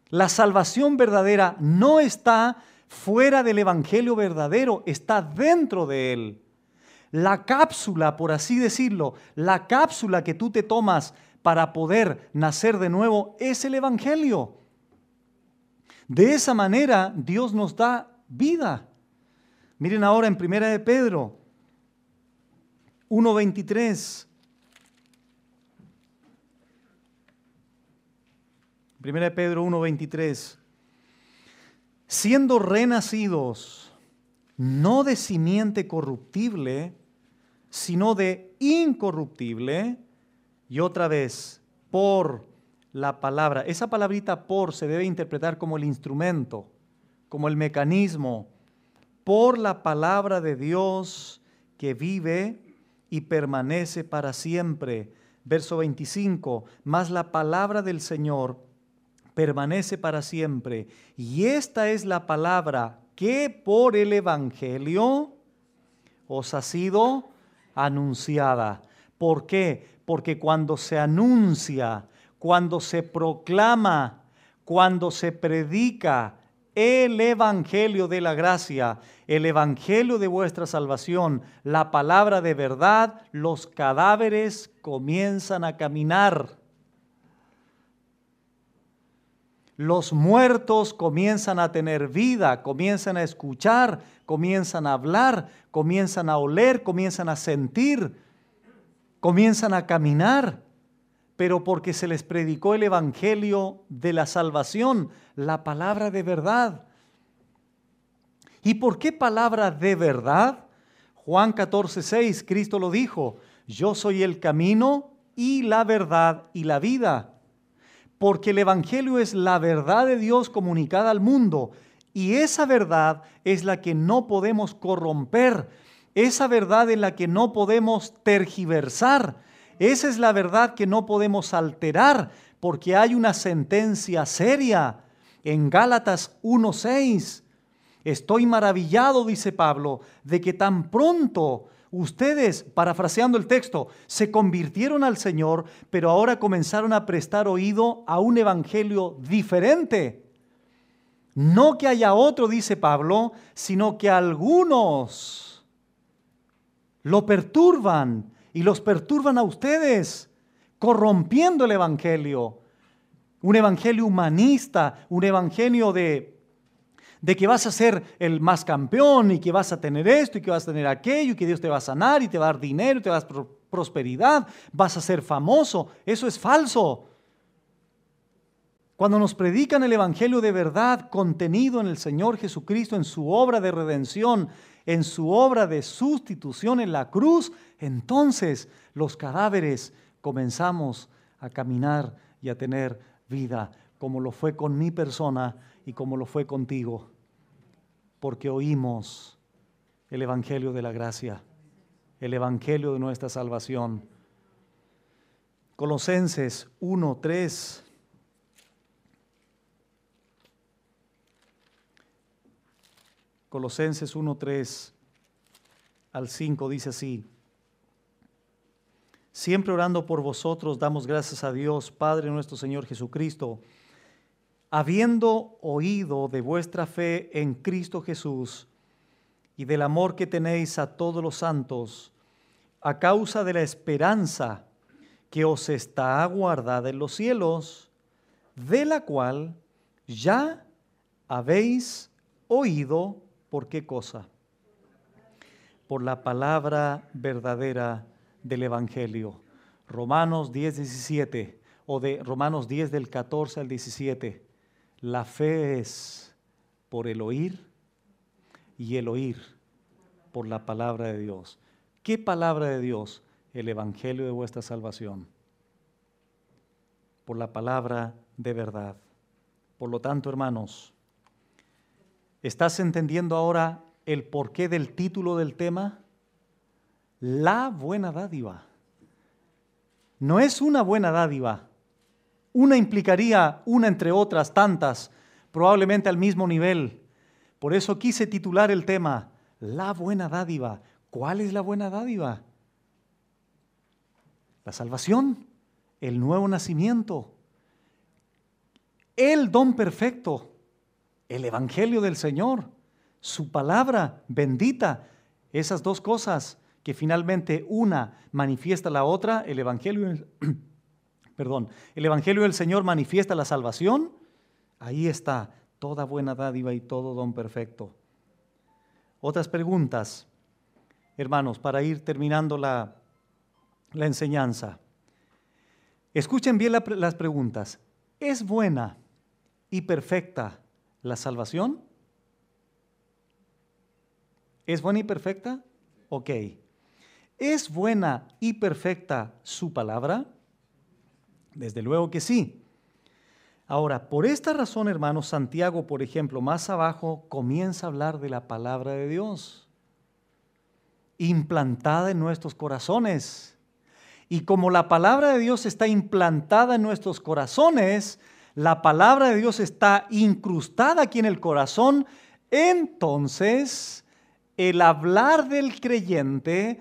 La salvación verdadera no está fuera del Evangelio verdadero, está dentro de él. La cápsula, por así decirlo, la cápsula que tú te tomas para poder nacer de nuevo es el Evangelio. De esa manera Dios nos da vida. Miren ahora en Primera de Pedro 1.23. Primera de Pedro 1.23 siendo renacidos no de simiente corruptible, sino de incorruptible, y otra vez, por la palabra. Esa palabrita por se debe interpretar como el instrumento, como el mecanismo, por la palabra de Dios que vive y permanece para siempre. Verso 25, más la palabra del Señor permanece para siempre. Y esta es la palabra que por el Evangelio os ha sido anunciada. ¿Por qué? Porque cuando se anuncia, cuando se proclama, cuando se predica el Evangelio de la gracia, el Evangelio de vuestra salvación, la palabra de verdad, los cadáveres comienzan a caminar. los muertos comienzan a tener vida, comienzan a escuchar, comienzan a hablar, comienzan a oler, comienzan a sentir, comienzan a caminar, pero porque se les predicó el Evangelio de la salvación, la palabra de verdad. ¿Y por qué palabra de verdad? Juan 14, 6, Cristo lo dijo, yo soy el camino y la verdad y la vida porque el Evangelio es la verdad de Dios comunicada al mundo y esa verdad es la que no podemos corromper, esa verdad es la que no podemos tergiversar, esa es la verdad que no podemos alterar porque hay una sentencia seria en Gálatas 1.6. Estoy maravillado, dice Pablo, de que tan pronto Ustedes, parafraseando el texto, se convirtieron al Señor, pero ahora comenzaron a prestar oído a un evangelio diferente. No que haya otro, dice Pablo, sino que algunos lo perturban y los perturban a ustedes, corrompiendo el evangelio. Un evangelio humanista, un evangelio de de que vas a ser el más campeón y que vas a tener esto y que vas a tener aquello y que Dios te va a sanar y te va a dar dinero y te va a dar prosperidad, vas a ser famoso. Eso es falso. Cuando nos predican el Evangelio de verdad contenido en el Señor Jesucristo, en su obra de redención, en su obra de sustitución en la cruz, entonces los cadáveres comenzamos a caminar y a tener vida, como lo fue con mi persona y como lo fue contigo, porque oímos el Evangelio de la gracia, el Evangelio de nuestra salvación. Colosenses 1, 3. Colosenses 1:3 al 5 dice así. Siempre orando por vosotros, damos gracias a Dios, Padre nuestro Señor Jesucristo habiendo oído de vuestra fe en Cristo Jesús y del amor que tenéis a todos los santos, a causa de la esperanza que os está aguardada en los cielos, de la cual ya habéis oído por qué cosa? Por la palabra verdadera del Evangelio. Romanos 10, 17, o de Romanos 10 del 14 al 17 la fe es por el oír y el oír por la palabra de Dios. ¿Qué palabra de Dios? El Evangelio de vuestra salvación. Por la palabra de verdad. Por lo tanto, hermanos, ¿estás entendiendo ahora el porqué del título del tema? La buena dádiva. No es una buena dádiva, una implicaría una entre otras tantas, probablemente al mismo nivel. Por eso quise titular el tema, La buena dádiva. ¿Cuál es la buena dádiva? La salvación, el nuevo nacimiento, el don perfecto, el Evangelio del Señor, su palabra bendita, esas dos cosas que finalmente una manifiesta la otra, el Evangelio, *clears throat* perdón, el Evangelio del Señor manifiesta la salvación, ahí está toda buena dádiva y todo don perfecto. Otras preguntas, hermanos, para ir terminando la, enseñanza. Escuchen bien las preguntas. ¿Es buena y perfecta la salvación? ¿Es buena y perfecta? Ok. ¿Es buena y perfecta su palabra? Desde luego que sí. Ahora, por esta razón, hermanos, Santiago, por ejemplo, más abajo, comienza a hablar de la palabra de Dios, implantada en nuestros corazones. Y como la palabra de Dios está implantada en nuestros corazones, la palabra de Dios está incrustada aquí en el corazón, entonces el hablar del creyente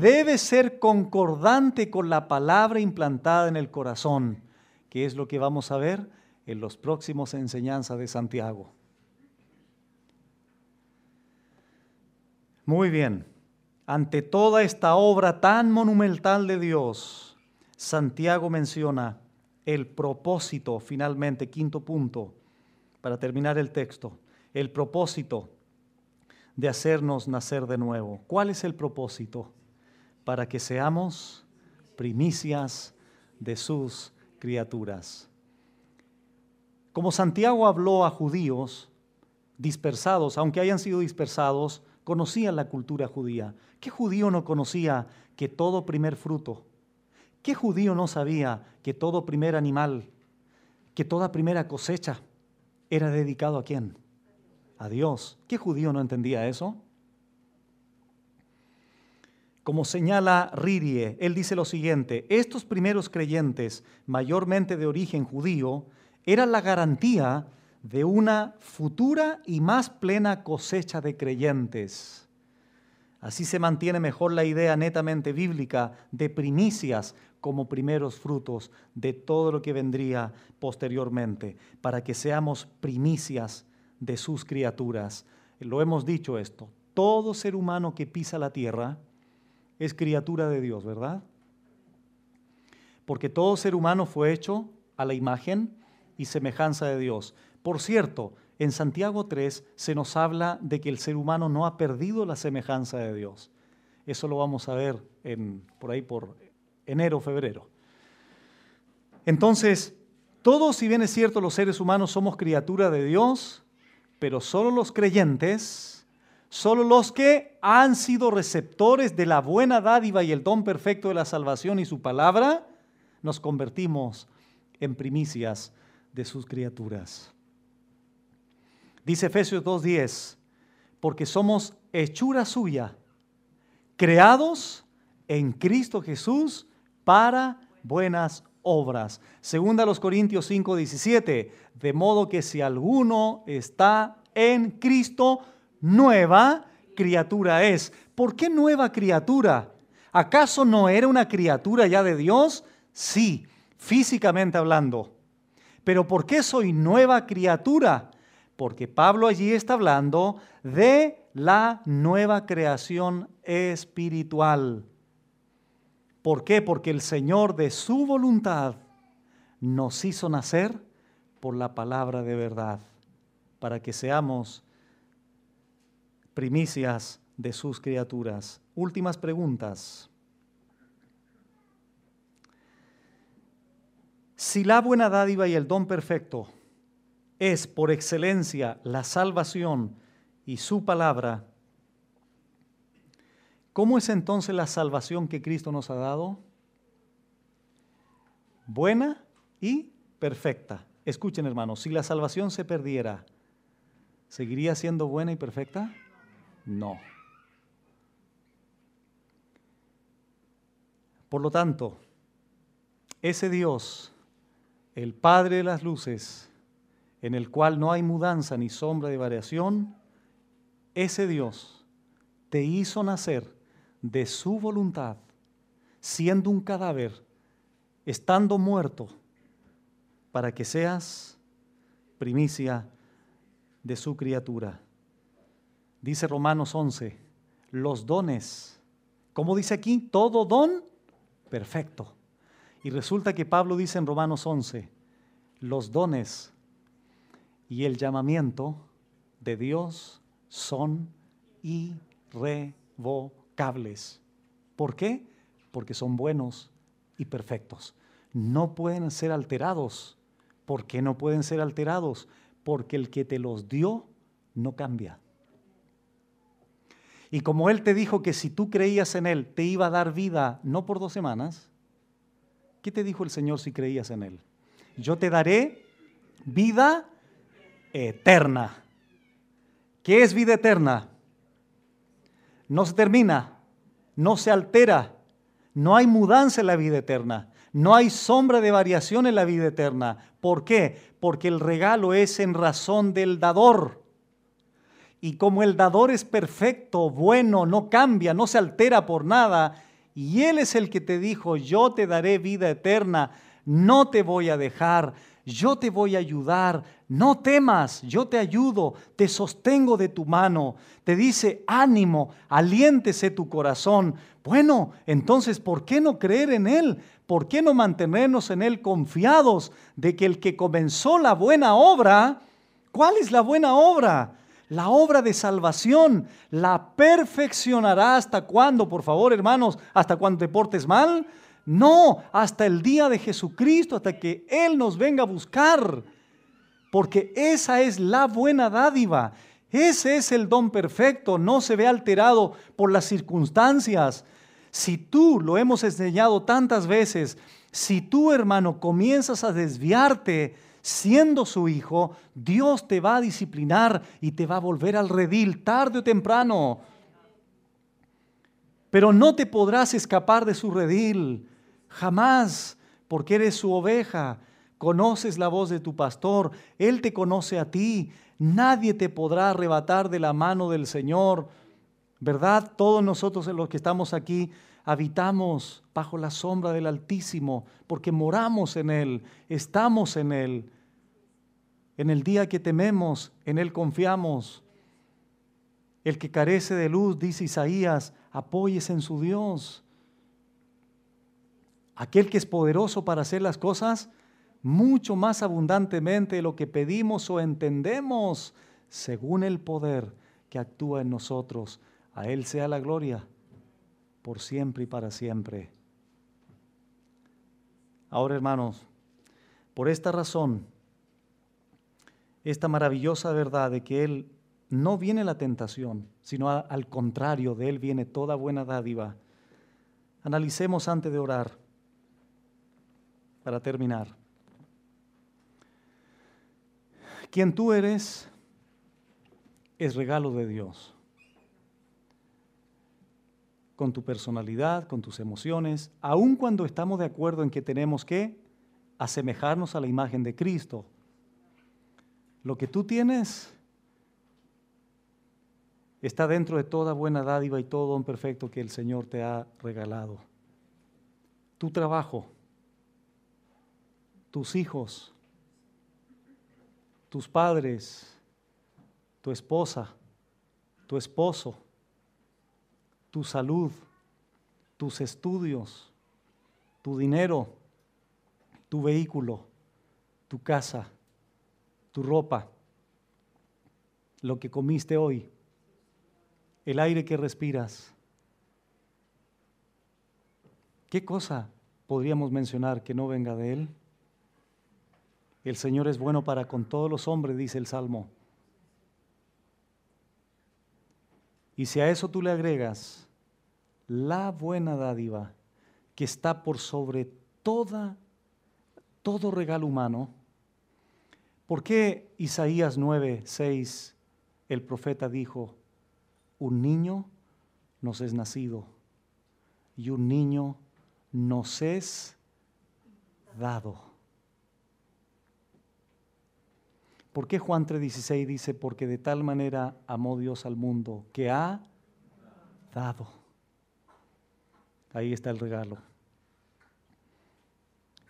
debe ser concordante con la palabra implantada en el corazón, que es lo que vamos a ver en los próximos enseñanzas de Santiago. Muy bien, ante toda esta obra tan monumental de Dios, Santiago menciona el propósito, finalmente, quinto punto, para terminar el texto, el propósito de hacernos nacer de nuevo. ¿Cuál es el propósito? para que seamos primicias de sus criaturas. Como Santiago habló a judíos dispersados, aunque hayan sido dispersados, conocían la cultura judía. ¿Qué judío no conocía que todo primer fruto? ¿Qué judío no sabía que todo primer animal, que toda primera cosecha era dedicado a quién? A Dios. ¿Qué judío no entendía eso? Como señala Ririe, él dice lo siguiente, estos primeros creyentes, mayormente de origen judío, eran la garantía de una futura y más plena cosecha de creyentes. Así se mantiene mejor la idea netamente bíblica de primicias como primeros frutos de todo lo que vendría posteriormente, para que seamos primicias de sus criaturas. Lo hemos dicho esto, todo ser humano que pisa la tierra, es criatura de Dios, ¿verdad? Porque todo ser humano fue hecho a la imagen y semejanza de Dios. Por cierto, en Santiago 3 se nos habla de que el ser humano no ha perdido la semejanza de Dios. Eso lo vamos a ver en, por ahí por enero, febrero. Entonces, todos, si bien es cierto, los seres humanos somos criatura de Dios, pero solo los creyentes Solo los que han sido receptores de la buena dádiva y el don perfecto de la salvación y su palabra, nos convertimos en primicias de sus criaturas. Dice Efesios 2.10, porque somos hechura suya, creados en Cristo Jesús para buenas obras. Segunda los Corintios 5.17, de modo que si alguno está en Cristo, nueva criatura es. ¿Por qué nueva criatura? ¿Acaso no era una criatura ya de Dios? Sí, físicamente hablando. Pero ¿por qué soy nueva criatura? Porque Pablo allí está hablando de la nueva creación espiritual. ¿Por qué? Porque el Señor de su voluntad nos hizo nacer por la palabra de verdad, para que seamos primicias de sus criaturas. Últimas preguntas. Si la buena dádiva y el don perfecto es por excelencia la salvación y su palabra, ¿cómo es entonces la salvación que Cristo nos ha dado? Buena y perfecta. Escuchen hermanos, si la salvación se perdiera, ¿seguiría siendo buena y perfecta? No. Por lo tanto, ese Dios, el Padre de las Luces, en el cual no hay mudanza ni sombra de variación, ese Dios te hizo nacer de su voluntad, siendo un cadáver, estando muerto, para que seas primicia de su criatura. Dice Romanos 11, los dones. ¿cómo dice aquí? Todo don perfecto. Y resulta que Pablo dice en Romanos 11, los dones y el llamamiento de Dios son irrevocables. ¿Por qué? Porque son buenos y perfectos. No pueden ser alterados. ¿Por qué no pueden ser alterados? Porque el que te los dio no cambia. Y como Él te dijo que si tú creías en Él te iba a dar vida, no por dos semanas, ¿qué te dijo el Señor si creías en Él? Yo te daré vida eterna. ¿Qué es vida eterna? No se termina, no se altera, no hay mudanza en la vida eterna. No hay sombra de variación en la vida eterna. ¿Por qué? Porque el regalo es en razón del dador. Y como el dador es perfecto, bueno, no cambia, no se altera por nada, y Él es el que te dijo, yo te daré vida eterna, no te voy a dejar, yo te voy a ayudar, no temas, yo te ayudo, te sostengo de tu mano, te dice, ánimo, aliéntese tu corazón. Bueno, entonces, ¿por qué no creer en Él? ¿Por qué no mantenernos en Él confiados de que el que comenzó la buena obra, ¿cuál es la buena obra? la obra de salvación la perfeccionará hasta cuándo, por favor, hermanos, hasta cuando te portes mal. No, hasta el día de Jesucristo, hasta que Él nos venga a buscar. Porque esa es la buena dádiva. Ese es el don perfecto. No se ve alterado por las circunstancias. Si tú, lo hemos enseñado tantas veces, si tú, hermano, comienzas a desviarte, siendo su hijo, Dios te va a disciplinar y te va a volver al redil tarde o temprano. Pero no te podrás escapar de su redil, jamás, porque eres su oveja, conoces la voz de tu pastor, Él te conoce a ti, nadie te podrá arrebatar de la mano del Señor. ¿Verdad? Todos nosotros los que estamos aquí habitamos bajo la sombra del Altísimo, porque moramos en Él, estamos en Él. En el día que tememos, en Él confiamos. El que carece de luz, dice Isaías, apóyese en su Dios. Aquel que es poderoso para hacer las cosas mucho más abundantemente lo que pedimos o entendemos, según el poder que actúa en nosotros. A Él sea la gloria por siempre y para siempre. Ahora, hermanos, por esta razón, esta maravillosa verdad de que Él no viene la tentación, sino al contrario, de Él viene toda buena dádiva. Analicemos antes de orar, para terminar. Quien tú eres es regalo de Dios con tu personalidad, con tus emociones, aun cuando estamos de acuerdo en que tenemos que asemejarnos a la imagen de Cristo. Lo que tú tienes está dentro de toda buena dádiva y todo don perfecto que el Señor te ha regalado. Tu trabajo, tus hijos, tus padres, tu esposa, tu esposo, tu salud, tus estudios, tu dinero, tu vehículo, tu casa, tu ropa, lo que comiste hoy, el aire que respiras. ¿Qué cosa podríamos mencionar que no venga de Él? El Señor es bueno para con todos los hombres, dice el Salmo. Y si a eso tú le agregas la buena dádiva que está por sobre toda, todo regalo humano, ¿por qué Isaías 9, 6, el profeta dijo, un niño nos es nacido y un niño nos es dado? ¿Por qué Juan 3:16 dice, porque de tal manera amó Dios al mundo que ha dado? Ahí está el regalo.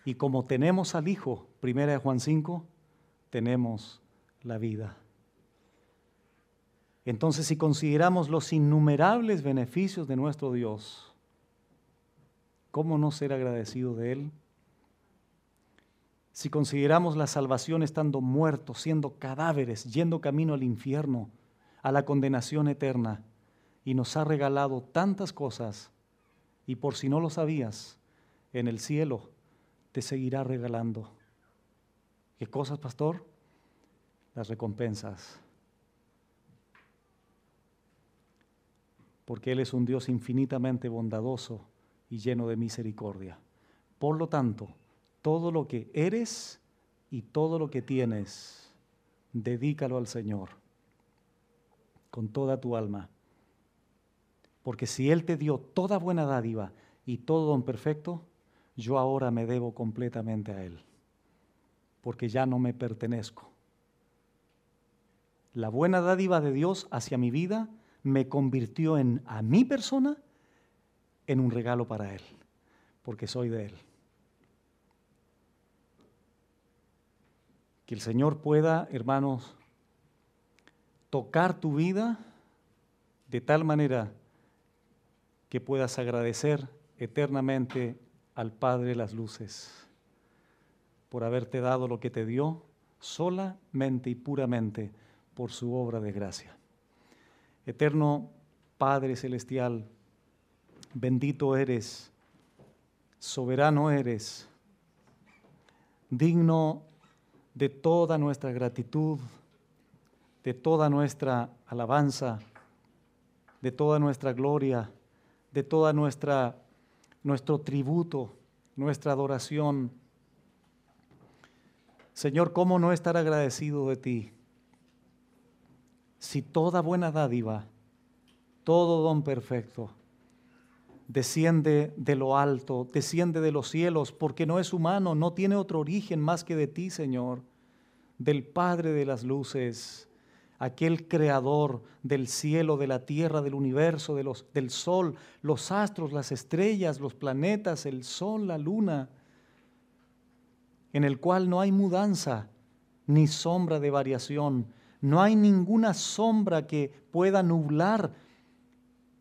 Y como tenemos al Hijo, primera de Juan 5, tenemos la vida. Entonces, si consideramos los innumerables beneficios de nuestro Dios, ¿cómo no ser agradecido de Él? Si consideramos la salvación estando muertos, siendo cadáveres, yendo camino al infierno, a la condenación eterna, y nos ha regalado tantas cosas, y por si no lo sabías, en el cielo te seguirá regalando. ¿Qué cosas, pastor? Las recompensas. Porque Él es un Dios infinitamente bondadoso y lleno de misericordia. Por lo tanto, todo lo que eres y todo lo que tienes, dedícalo al Señor con toda tu alma. Porque si Él te dio toda buena dádiva y todo don perfecto, yo ahora me debo completamente a Él, porque ya no me pertenezco. La buena dádiva de Dios hacia mi vida me convirtió en a mi persona en un regalo para Él, porque soy de Él. Que el Señor pueda, hermanos, tocar tu vida de tal manera que puedas agradecer eternamente al Padre las luces por haberte dado lo que te dio solamente y puramente por su obra de gracia. Eterno Padre Celestial, bendito eres, soberano eres, digno de toda nuestra gratitud, de toda nuestra alabanza, de toda nuestra gloria, de toda nuestro tributo, nuestra adoración. Señor, ¿cómo no estar agradecido de ti? Si toda buena dádiva, todo don perfecto desciende de lo alto, desciende de los cielos, porque no es humano, no tiene otro origen más que de ti, Señor, del Padre de las Luces, aquel creador del cielo, de la tierra, del universo, del sol, los astros, las estrellas, los planetas, el sol, la luna, en el cual no hay mudanza ni sombra de variación, no hay ninguna sombra que pueda nublar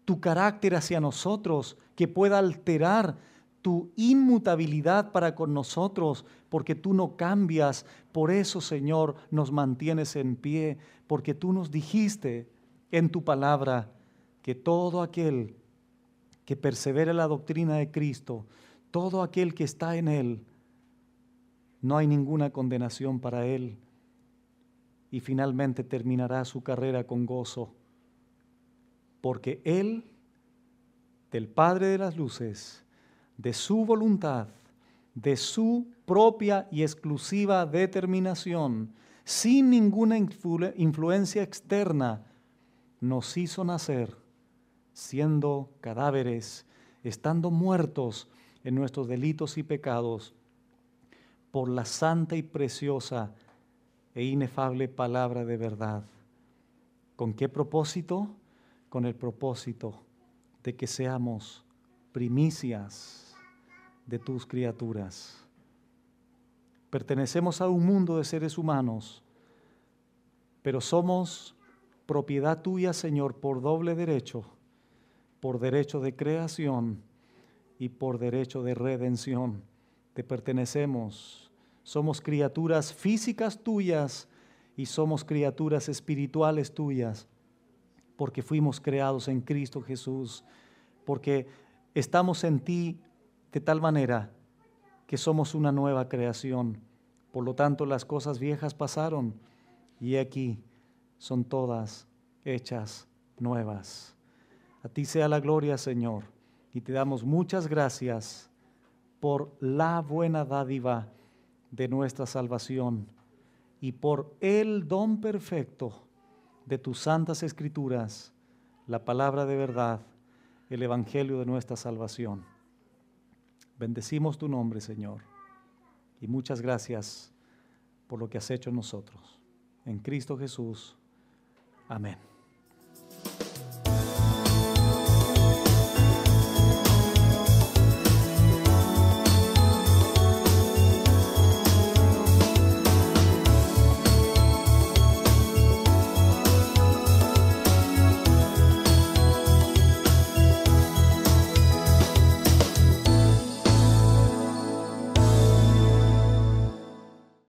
tu carácter hacia nosotros, que pueda alterar tu inmutabilidad para con nosotros, porque tú no cambias. Por eso, Señor, nos mantienes en pie, porque tú nos dijiste en tu palabra que todo aquel que persevera en la doctrina de Cristo, todo aquel que está en Él, no hay ninguna condenación para Él. Y finalmente terminará su carrera con gozo porque Él, del Padre de las Luces, de su voluntad, de su propia y exclusiva determinación, sin ninguna influencia externa, nos hizo nacer, siendo cadáveres, estando muertos en nuestros delitos y pecados, por la santa y preciosa e inefable palabra de verdad. ¿Con qué propósito? con el propósito de que seamos primicias de tus criaturas. Pertenecemos a un mundo de seres humanos, pero somos propiedad tuya, Señor, por doble derecho, por derecho de creación y por derecho de redención. Te pertenecemos. Somos criaturas físicas tuyas y somos criaturas espirituales tuyas porque fuimos creados en Cristo Jesús, porque estamos en ti de tal manera que somos una nueva creación. Por lo tanto, las cosas viejas pasaron y aquí son todas hechas nuevas. A ti sea la gloria, Señor, y te damos muchas gracias por la buena dádiva de nuestra salvación y por el don perfecto de tus santas escrituras, la palabra de verdad, el evangelio de nuestra salvación. Bendecimos tu nombre, Señor, y muchas gracias por lo que has hecho en nosotros. En Cristo Jesús. Amén.